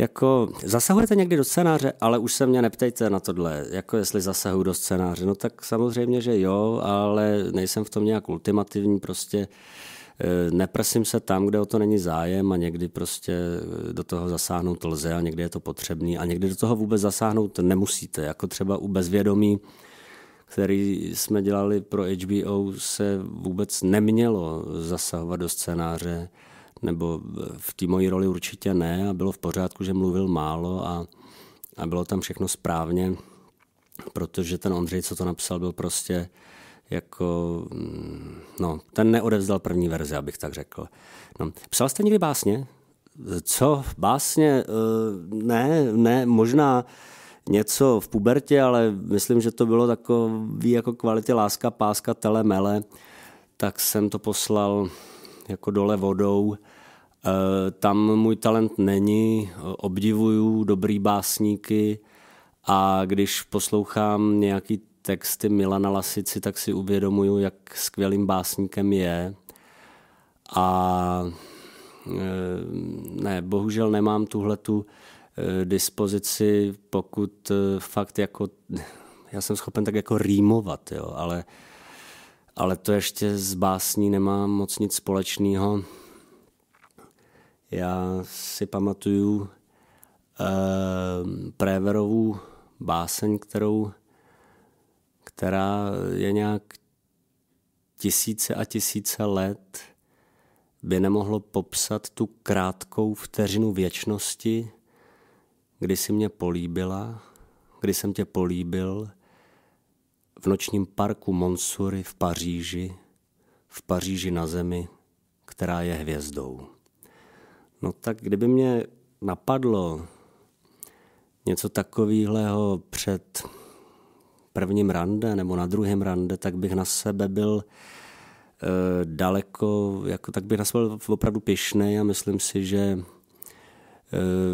S1: Jako zasahujete někdy do scénáře, ale už se mě neptejte na tohle, jako jestli zasahuju do scénáře. No tak samozřejmě, že jo, ale nejsem v tom nějak ultimativní, prostě eh, neprsím se tam, kde o to není zájem a někdy prostě eh, do toho zasáhnout lze a někdy je to potřebný a někdy do toho vůbec zasáhnout nemusíte, jako třeba u bezvědomí, který jsme dělali pro HBO, se vůbec nemělo zasahovat do scénáře nebo v té mojí roli určitě ne a bylo v pořádku, že mluvil málo a, a bylo tam všechno správně, protože ten Ondřej, co to napsal, byl prostě jako, mm, no, ten neodevzdal první verzi, abych tak řekl. No. Psal jste někdy básně? Co? Básně? Eh, ne, ne, možná něco v pubertě, ale myslím, že to bylo takový jako kvality láska, páska, tele, mele, tak jsem to poslal jako dole vodou Eh, tam můj talent není, eh, obdivuju dobrý básníky a když poslouchám nějaký texty Milana Lasici, tak si uvědomuju, jak skvělým básníkem je. A eh, ne, bohužel nemám tuhle tu dispozici, pokud fakt jako, já jsem schopen tak jako rýmovat, jo, ale, ale to ještě s básní nemám moc nic společného. Já si pamatuju uh, Préverovou báseň, kterou, která je nějak tisíce a tisíce let, by nemohlo popsat tu krátkou vteřinu věčnosti, kdy si mě políbila, kdy jsem tě políbil, v nočním parku Monsury v Paříži, v Paříži na zemi, která je hvězdou. No tak kdyby mě napadlo něco takového před prvním rande nebo na druhém rande, tak bych na sebe byl e, daleko, jako, tak bych na sebe byl opravdu pěšný a myslím si, že e,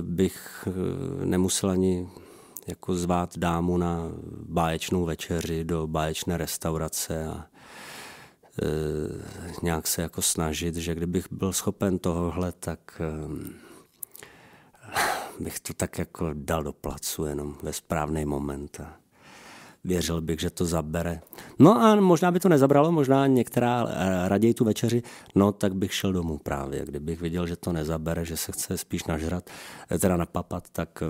S1: bych e, nemusel ani jako zvát dámu na báječnou večeři do báječné restaurace a Eh, nějak se jako snažit, že kdybych byl schopen tohohle, tak eh, bych to tak jako dal do placu jenom ve správný moment a věřil bych, že to zabere. No a možná by to nezabralo, možná některá eh, raději tu večeři, no tak bych šel domů právě. Kdybych viděl, že to nezabere, že se chce spíš nažrat, teda napapat, tak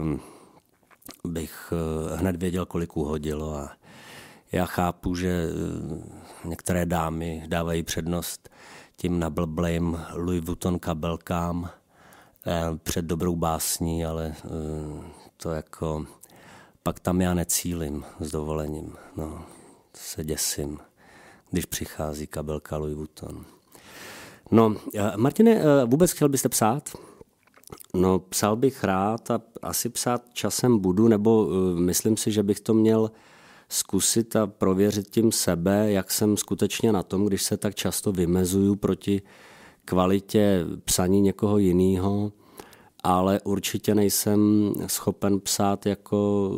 S1: bych hned věděl, kolik uhodilo a já chápu, že některé dámy dávají přednost tím nablblým Louis Vuitton kabelkám eh, před dobrou básní, ale eh, to jako pak tam já necílim s dovolením. No, se děsím, když přichází kabelka Louis Vuitton. No, eh, Martine, vůbec chtěl byste psát? No, psal bych rád a asi psát časem budu, nebo myslím si, že bych to měl zkusit a prověřit tím sebe, jak jsem skutečně na tom, když se tak často vymezuju proti kvalitě psaní někoho jiného, ale určitě nejsem schopen psát jako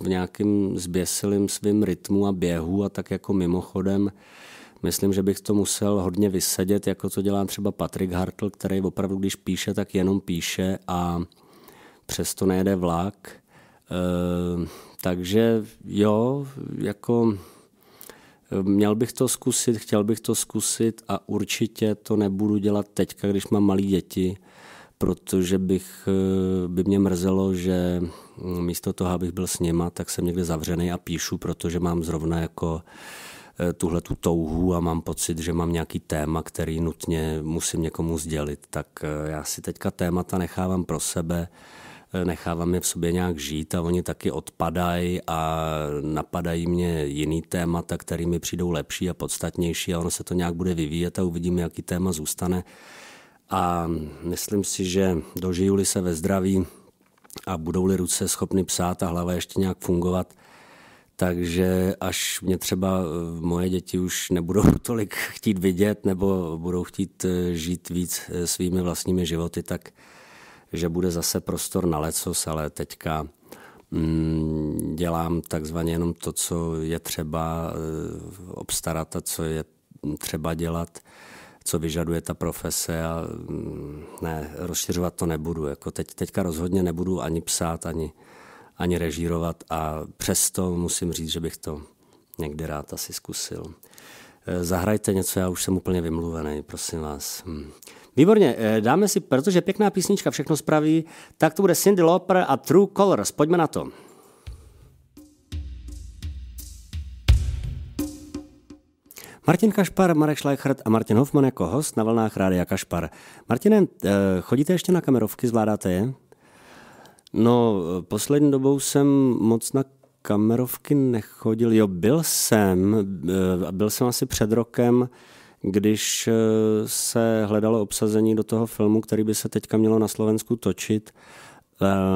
S1: v nějakým zběsilým svým rytmu a běhu a tak jako mimochodem. Myslím, že bych to musel hodně vysedět, jako to dělá třeba Patrick Hartl, který opravdu, když píše, tak jenom píše a přesto nejede vlak. Ehm, takže jo, jako měl bych to zkusit, chtěl bych to zkusit a určitě to nebudu dělat teďka, když mám malé děti, protože bych, eh, by mě mrzelo, že mm, místo toho, abych byl s nima, tak jsem někde zavřený a píšu, protože mám zrovna jako eh, tuhle tu touhu a mám pocit, že mám nějaký téma, který nutně musím někomu sdělit, tak eh, já si teďka témata nechávám pro sebe Eh, nechávám je v sobě nějak žít a oni taky odpadají a napadají mě jiný témata, který mi přijdou lepší a podstatnější a ono se to nějak bude vyvíjet a uvidíme, jaký téma zůstane. A myslím si, že dožiju-li se ve zdraví a budou-li ruce schopny psát a hlava ještě nějak fungovat, takže až mě třeba eh, moje děti už nebudou tolik chtít vidět nebo budou chtít eh, žít víc svými vlastními životy, tak že bude zase prostor na lecos, ale teďka mm, dělám takzvaně jenom to, co je třeba eh, obstarat a co je třeba dělat co vyžaduje ta profese a mm, ne, rozšiřovat to nebudu. Jako teď, teďka rozhodně nebudu ani psát, ani, ani režírovat a přesto musím říct, že bych to někdy rád asi zkusil. Eh, zahrajte něco, já už jsem úplně vymluvený, prosím vás. Hm. Výborně, eh, dáme si, protože pěkná písnička všechno spraví, tak to bude Cindy Lauper a True Colors. Pojďme na to. Martin Kašpar, Marek Schleichert a Martin Hofman jako host na vlnách Rádia Kašpar. Martine, eh, chodíte ještě na kamerovky, zvládáte je? No, poslední dobou jsem moc na kamerovky nechodil. Jo, byl jsem, eh, byl jsem asi před rokem, když eh, se hledalo obsazení do toho filmu, který by se teďka mělo na Slovensku točit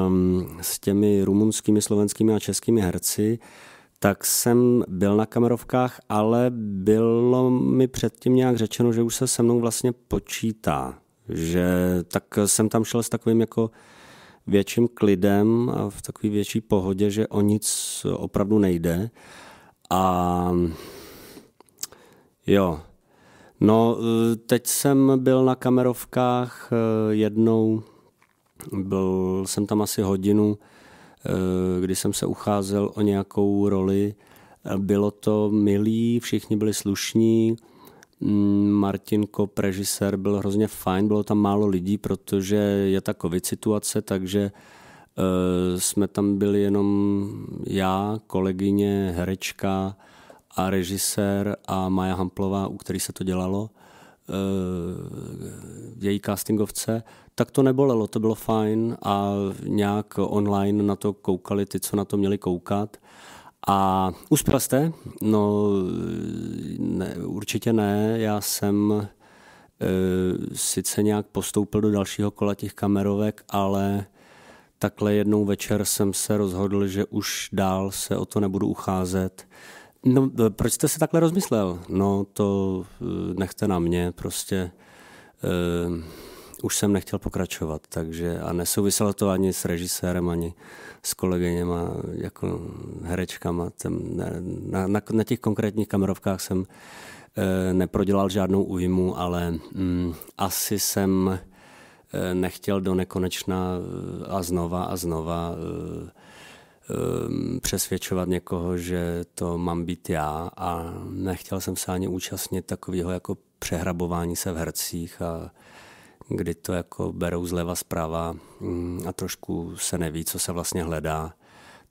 S1: um, s těmi rumunskými, slovenskými a českými herci, tak jsem byl na kamerovkách, ale bylo mi předtím nějak řečeno, že už se se mnou vlastně počítá. Že tak jsem tam šel s takovým jako větším klidem a v takové větší pohodě, že o nic opravdu nejde. A jo, No, e, teď jsem byl na kamerovkách e, jednou, byl jsem tam asi hodinu, e, kdy jsem se ucházel o nějakou roli. Bylo to milý, všichni byli slušní, mm, Martin Kop, režisér, byl hrozně fajn, bylo tam málo lidí, protože je ta covid situace, takže jsme tam byli jenom já, kolegyně, herečka, a režisér a Maja Hamplová, u který se to dělalo, eh, její castingovce, tak to nebolelo, to bylo fajn a nějak online na to koukali ty, co na to měli koukat. A uspěl jste? No, ne, určitě ne. Já jsem e, sice nějak postoupil do dalšího kola těch kamerovek, ale takhle jednou večer jsem se rozhodl, že už dál se o to nebudu ucházet No, e, proč jste se takhle rozmyslel? No, to e, nechte na mě, prostě uh, už jsem nechtěl pokračovat, takže a nesouviselo to ani s režisérem, ani s kolegyněma, jako herečkama. Ten, na, na, na těch konkrétních kamerovkách jsem uh, neprodělal žádnou újmu, ale um, asi jsem uh, nechtěl do nekonečna uh, a znova a znova uh, Ehm, přesvědčovat někoho, že to mám být já a nechtěl jsem se ani účastnit takového jako přehrabování se v hercích a kdy to jako berou zleva zprava mm, a trošku se neví, co se vlastně hledá,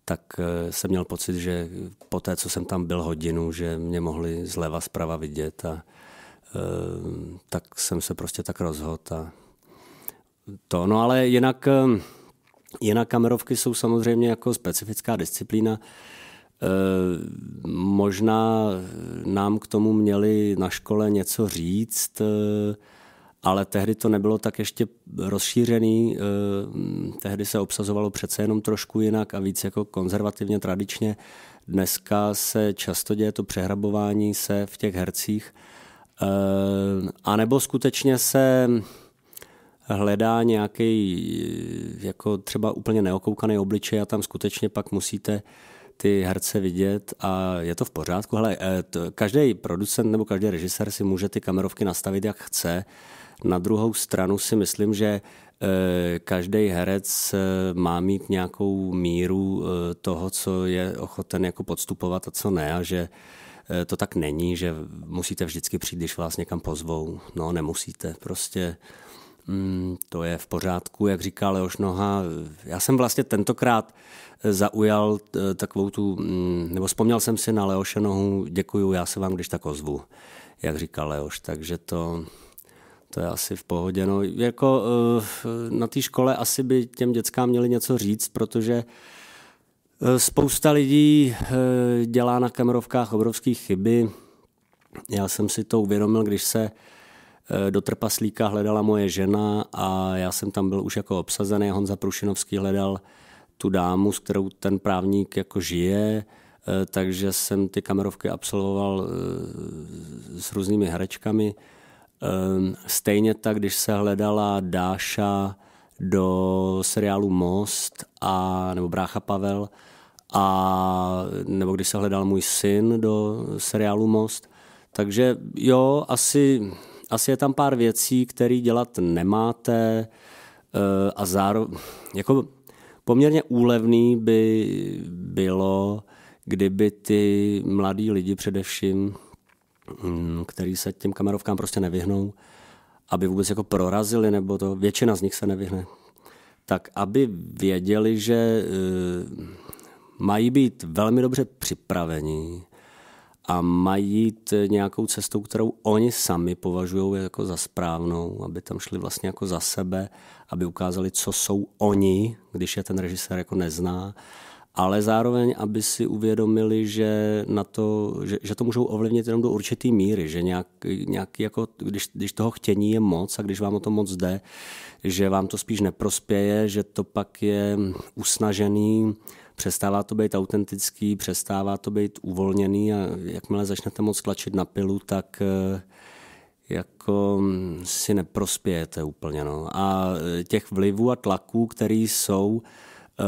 S1: tak eh, jsem měl pocit, že po té, co jsem tam byl hodinu, že mě mohli zleva zprava vidět a ehm, tak jsem se prostě tak rozhodl a to. No ale jinak ehm, Jinak kamerovky jsou samozřejmě jako specifická disciplína. E, možná nám k tomu měli na škole něco říct, e, ale tehdy to nebylo tak ještě rozšířený. E, tehdy se obsazovalo přece jenom trošku jinak a víc jako konzervativně, tradičně. Dneska se často děje to přehrabování se v těch hercích. E, a nebo skutečně se hledá nějaký jako třeba úplně neokoukaný obličej a tam skutečně pak musíte ty herce vidět a je to v pořádku. Hele, eh, každý producent nebo každý režisér si může ty kamerovky nastavit, jak chce. Na druhou stranu si myslím, že eh, každý herec eh, má mít nějakou míru toho, co je ochoten jako podstupovat a co ne a že to tak není, že musíte vždycky přijít, když vás někam pozvou. No, nemusíte. Prostě Mm, to je v pořádku, jak říká Leoš Noha. Já jsem vlastně tentokrát eh, zaujal eh, takovou tu, mm, nebo vzpomněl jsem si na Leoše Nohu, děkuju, já se vám když tak ozvu, jak říká Leoš, takže to, to je asi v pohodě. No, jako eh, na té škole asi by těm dětskám měli něco říct, protože spousta lidí dělá na kamerovkách obrovské chyby. Já jsem si to uvědomil, když se Eh, do trpaslíka hledala moje žena a já jsem tam byl už jako obsazený. Honza Prušinovský hledal tu dámu, s kterou ten právník jako žije, eh, takže jsem ty kamerovky absolvoval eh, s různými herečkami. Stejně tak, když se hledala Dáša do seriálu Most a, nebo Brácha Pavel, a nebo když se hledal můj syn do seriálu Most. Takže jo, asi asi je tam pár věcí, které dělat nemáte eh, a zároveň, jako poměrně úlevný by bylo, kdyby ty mladí lidi především, mm, který se těm kamerovkám prostě nevyhnou, aby vůbec jako prorazili, nebo to většina z nich se nevyhne, tak aby věděli, že eh, mají být velmi dobře připraveni, a mají jít nějakou cestou, kterou oni sami považují jako za správnou, aby tam šli vlastně jako za sebe, aby ukázali, co jsou oni, když je ten režisér jako nezná, ale zároveň, aby si uvědomili, že, na to, že, že to můžou ovlivnit jenom do určitý míry, že nějak, nějak jako, když, když toho chtění je moc a když vám o to moc jde, že vám to spíš neprospěje, že to pak je usnažený přestává to být autentický, přestává to být uvolněný a jakmile začnete moc tlačit na pilu, tak eh, jako mm, si neprospějete úplně. No. A eh, těch vlivů a tlaků, které jsou eh,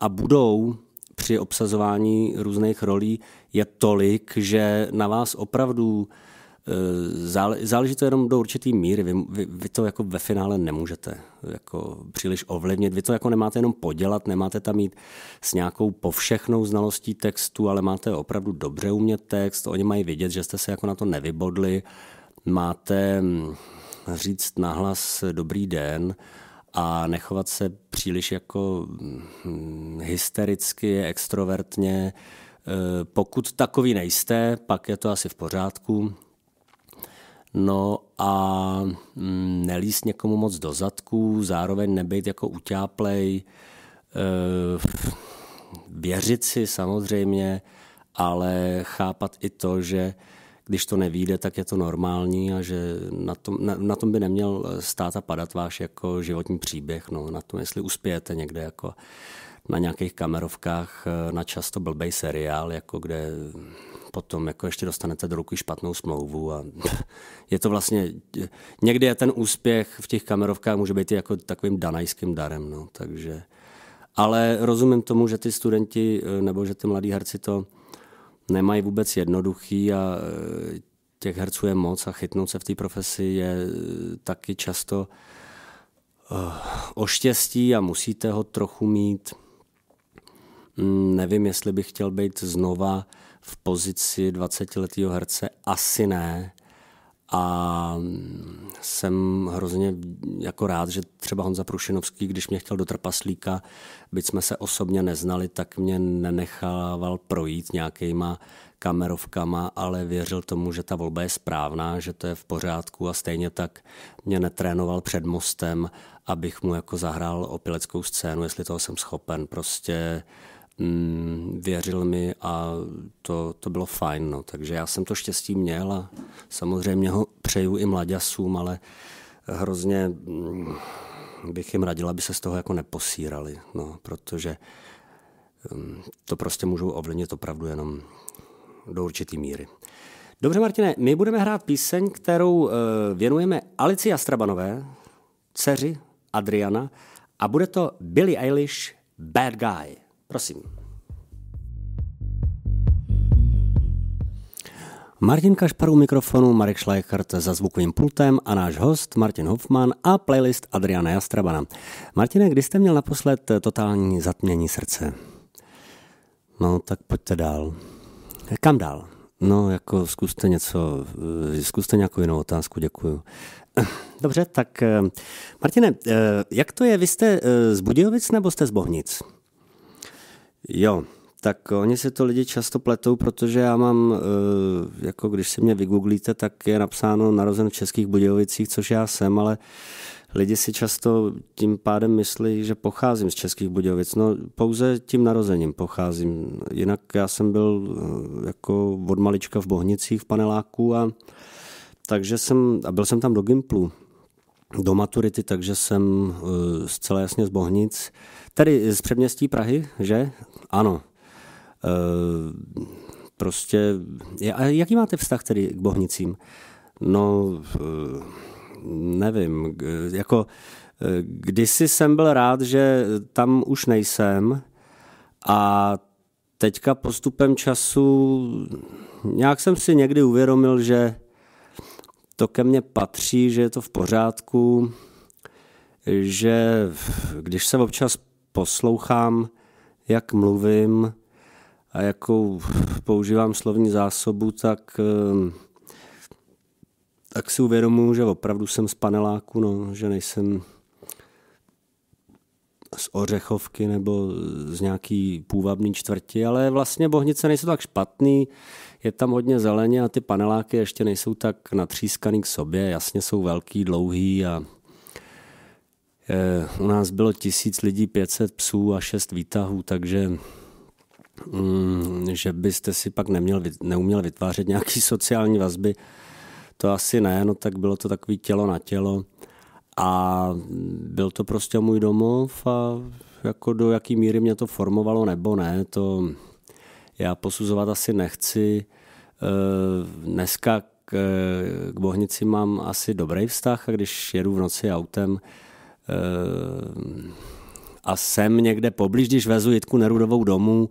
S1: a budou při obsazování různých rolí, je tolik, že na vás opravdu Eh, zále, záleží to jenom do určitý míry. Vy, vy, vy to jako ve finále nemůžete jako příliš ovlivnit. Vy to jako nemáte jenom podělat, nemáte tam mít s nějakou povšechnou znalostí textu, ale máte opravdu dobře umět text. Oni mají vědět, že jste se jako na to nevybodli. Máte hm, říct nahlas dobrý den a nechovat se příliš jako hm, hystericky, extrovertně. Eh, pokud takový nejste, pak je to asi v pořádku. No a mm, nelíst někomu moc do zadku, zároveň nebejt jako utáplej, eh, věřit si samozřejmě, ale chápat i to, že když to nevíde, tak je to normální a že na tom, na, na tom by neměl stát a padat váš jako životní příběh, no, na tom, jestli uspějete někde jako na nějakých kamerovkách eh, na často blbej seriál, jako kde potom jako ještě dostanete do ruky špatnou smlouvu a je to vlastně, někdy je ten úspěch v těch kamerovkách může být jako takovým danajským darem, no, takže, ale rozumím tomu, že ty studenti eh, nebo že ty mladí herci to nemají vůbec jednoduchý a eh, těch herců je moc a chytnout se v té profesi je eh, taky často o štěstí a musíte ho trochu mít. Hmm, nevím, jestli bych chtěl být znova v pozici 20-letého herce asi ne. A mm, jsem hrozně jako rád, že třeba Honza Prušinovský, když mě chtěl do trpaslíka, byť jsme se osobně neznali, tak mě nenechával projít nějakýma kamerovkama, ale věřil tomu, že ta volba je správná, že to je v pořádku a stejně tak mě netrénoval před mostem, abych mu jako zahrál opileckou scénu, jestli toho jsem schopen. Prostě mm, věřil mi a to, to bylo fajn. No. Takže já jsem to štěstí měl a samozřejmě ho přeju i mladěsům, ale hrozně mm, bych jim radil, aby se z toho jako neposírali, no, protože mm, to prostě můžou ovlivnit opravdu jenom do určitý míry. Dobře, Martine, my budeme hrát píseň, kterou eh, věnujeme Alici Astrabanové, dceři Adriana, a bude to Billie Eilish Bad Guy. Prosím. Martin Kašpar u mikrofonu, Marek Schleichert za zvukovým pultem a náš host Martin Hofmann a playlist Adriana Jastrabana. Martine, kdy jste měl naposled totální zatmění srdce? No, tak pojďte dál. Kam dál? No, jako zkuste něco, eh, zkuste nějakou jinou otázku, děkuju. Eh, dobře, tak eh, Martine, jak to je, vy jste z Budějovic nebo jste z Bohnic? Jo, tak oni se to lidi často pletou, protože já mám, eh, jako když si mě vygooglíte, tak je napsáno narozen v Českých Budějovicích, což já jsem, ale lidi si často tím pádem myslí, že pocházím z Českých Budějovic. No pouze tím narozením pocházím. Jinak já jsem byl eh, jako od malička v Bohnicích v paneláku a takže jsem, a byl jsem tam do Gimplu, do maturity, takže jsem eh, zcela jasně z Bohnic, tedy z předměstí Prahy, že? Ano. E, prostě, a jaký máte vztah tedy k bohnicím? No, eh, nevím, jako eh, kdysi jsem byl rád, že tam už nejsem a teďka postupem času nějak jsem si někdy uvědomil, že to ke mně patří, že je to v pořádku, že když se občas poslouchám, jak mluvím a jakou používám slovní zásobu, tak, ehm, tak si uvědomuji, že opravdu jsem z paneláku, no, že nejsem z Ořechovky nebo z nějaký půvabný čtvrti, ale vlastně Bohnice nejsou tak špatný, je tam hodně zeleně a ty paneláky ještě nejsou tak natřískaný k sobě, jasně jsou velký, dlouhý a Eh, u nás bylo tisíc lidí, 500 psů a 6 výtahů, takže mm, že byste si pak neměl, neuměl vytvářet nějaký sociální vazby, to asi ne, no tak bylo to takový tělo na tělo a byl to prostě můj domov a jako do jaký míry mě to formovalo nebo ne, to já posuzovat asi nechci. Eh, dneska k, eh, k Bohnici mám asi dobrý vztah a když jedu v noci autem, Eh, a jsem někde poblíž, když vezu Jitku Nerudovou domů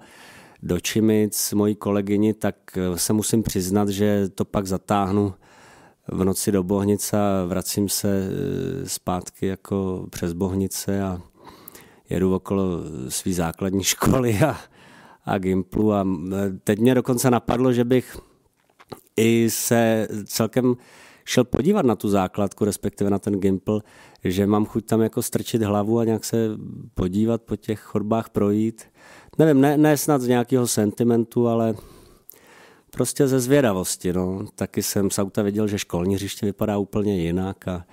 S1: do Čimic, mojí kolegyni, tak eh, se musím přiznat, že to pak zatáhnu v noci do Bohnice a vracím se eh, zpátky jako přes Bohnice a jedu okolo své základní školy a, a Gimplu a teď mě dokonce napadlo, že bych i se celkem šel podívat na tu základku, respektive na ten gimpl, že mám chuť tam jako strčit hlavu a nějak se podívat po těch chodbách projít. Nevím, ne, ne snad z nějakého sentimentu, ale prostě ze zvědavosti. No. Taky jsem z auta viděl, že školní hřiště vypadá úplně jinak a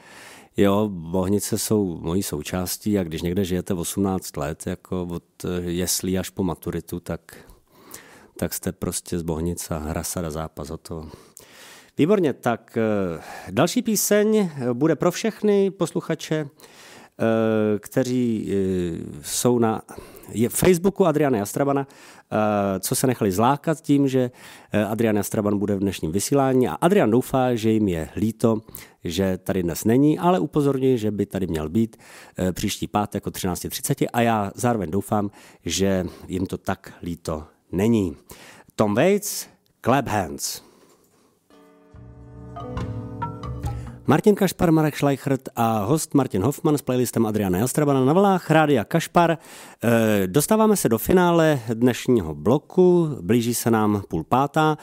S1: Jo, bohnice jsou mojí součástí a když někde žijete 18 let, jako od jeslí až po maturitu, tak, tak jste prostě z bohnic a hra sada zápas o to. Výborně, tak eh, další píseň eh, bude pro všechny posluchače, eh, kteří jsou na je Facebooku Adriana Jastrabana, co se nechali zlákat tím, že Adrian Jastraban bude v dnešním vysílání a Adrian doufá, že jim je líto, že tady dnes není, ale upozorňuji, že by tady měl být příští pátek o 13.30 a já zároveň doufám, že jim to tak líto není. Tom Waits, Clap Hands. Martin Kašpar, Marek Schleichert a host Martin Hoffman s playlistem Adriana Jastrabana na vlách, Rádia Kašpar. Eh, dostáváme se do finále dnešního bloku, blíží se nám půl pátá.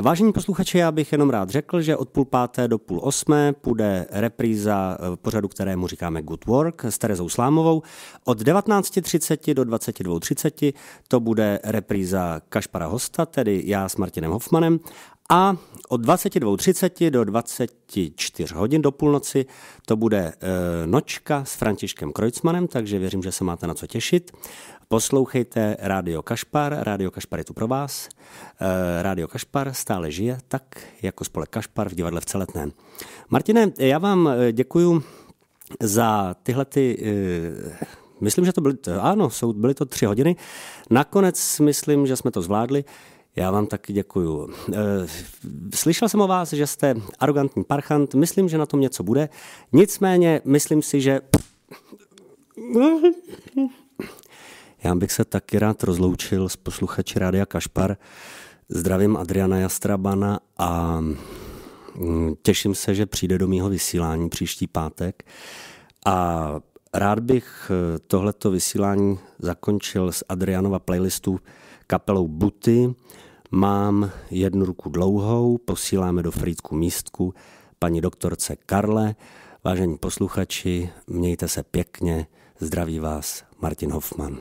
S1: Vážení posluchači, já bych jenom rád řekl, že od půl páté do půl osmé půjde repríza eh, pořadu, kterému říkáme Good Work s Terezou Slámovou. Od 19.30 do 22.30 to bude repríza Kašpara Hosta, tedy já s Martinem Hoffmanem. A od 22.30 do 24 hodin do půlnoci to bude eh, nočka s Františkem Krojcmanem, takže věřím, že se máte na co těšit. Poslouchejte Rádio Kašpar, Rádio Kašpar je tu pro vás. Eh, Rádio Kašpar stále žije tak, jako spolek Kašpar v divadle v Celetném. Martine, já vám eh, děkuju za tyhle ty Myslím, že to byly, ano, jsou, byly to tři hodiny. Nakonec myslím, že jsme to zvládli. Já vám taky děkuju. Eh, slyšel jsem o vás, že jste arrogantní parchant, myslím, že na tom něco bude. Nicméně, myslím si, že... Já bych se taky rád rozloučil s posluchači Rádia Kašpar. Zdravím Adriana Jastrabana a mm, těším se, že přijde do mýho vysílání příští pátek. A rád bych eh, tohleto vysílání zakončil z Adrianova playlistu kapelou Buty. Mám jednu ruku dlouhou, posíláme do frýdku místku paní doktorce Karle. Vážení posluchači, mějte se pěkně, zdraví vás Martin Hoffman.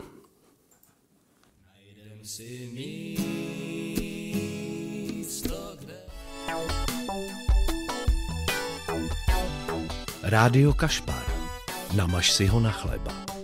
S1: Rádio Kašpar. Namaž si ho na chleba.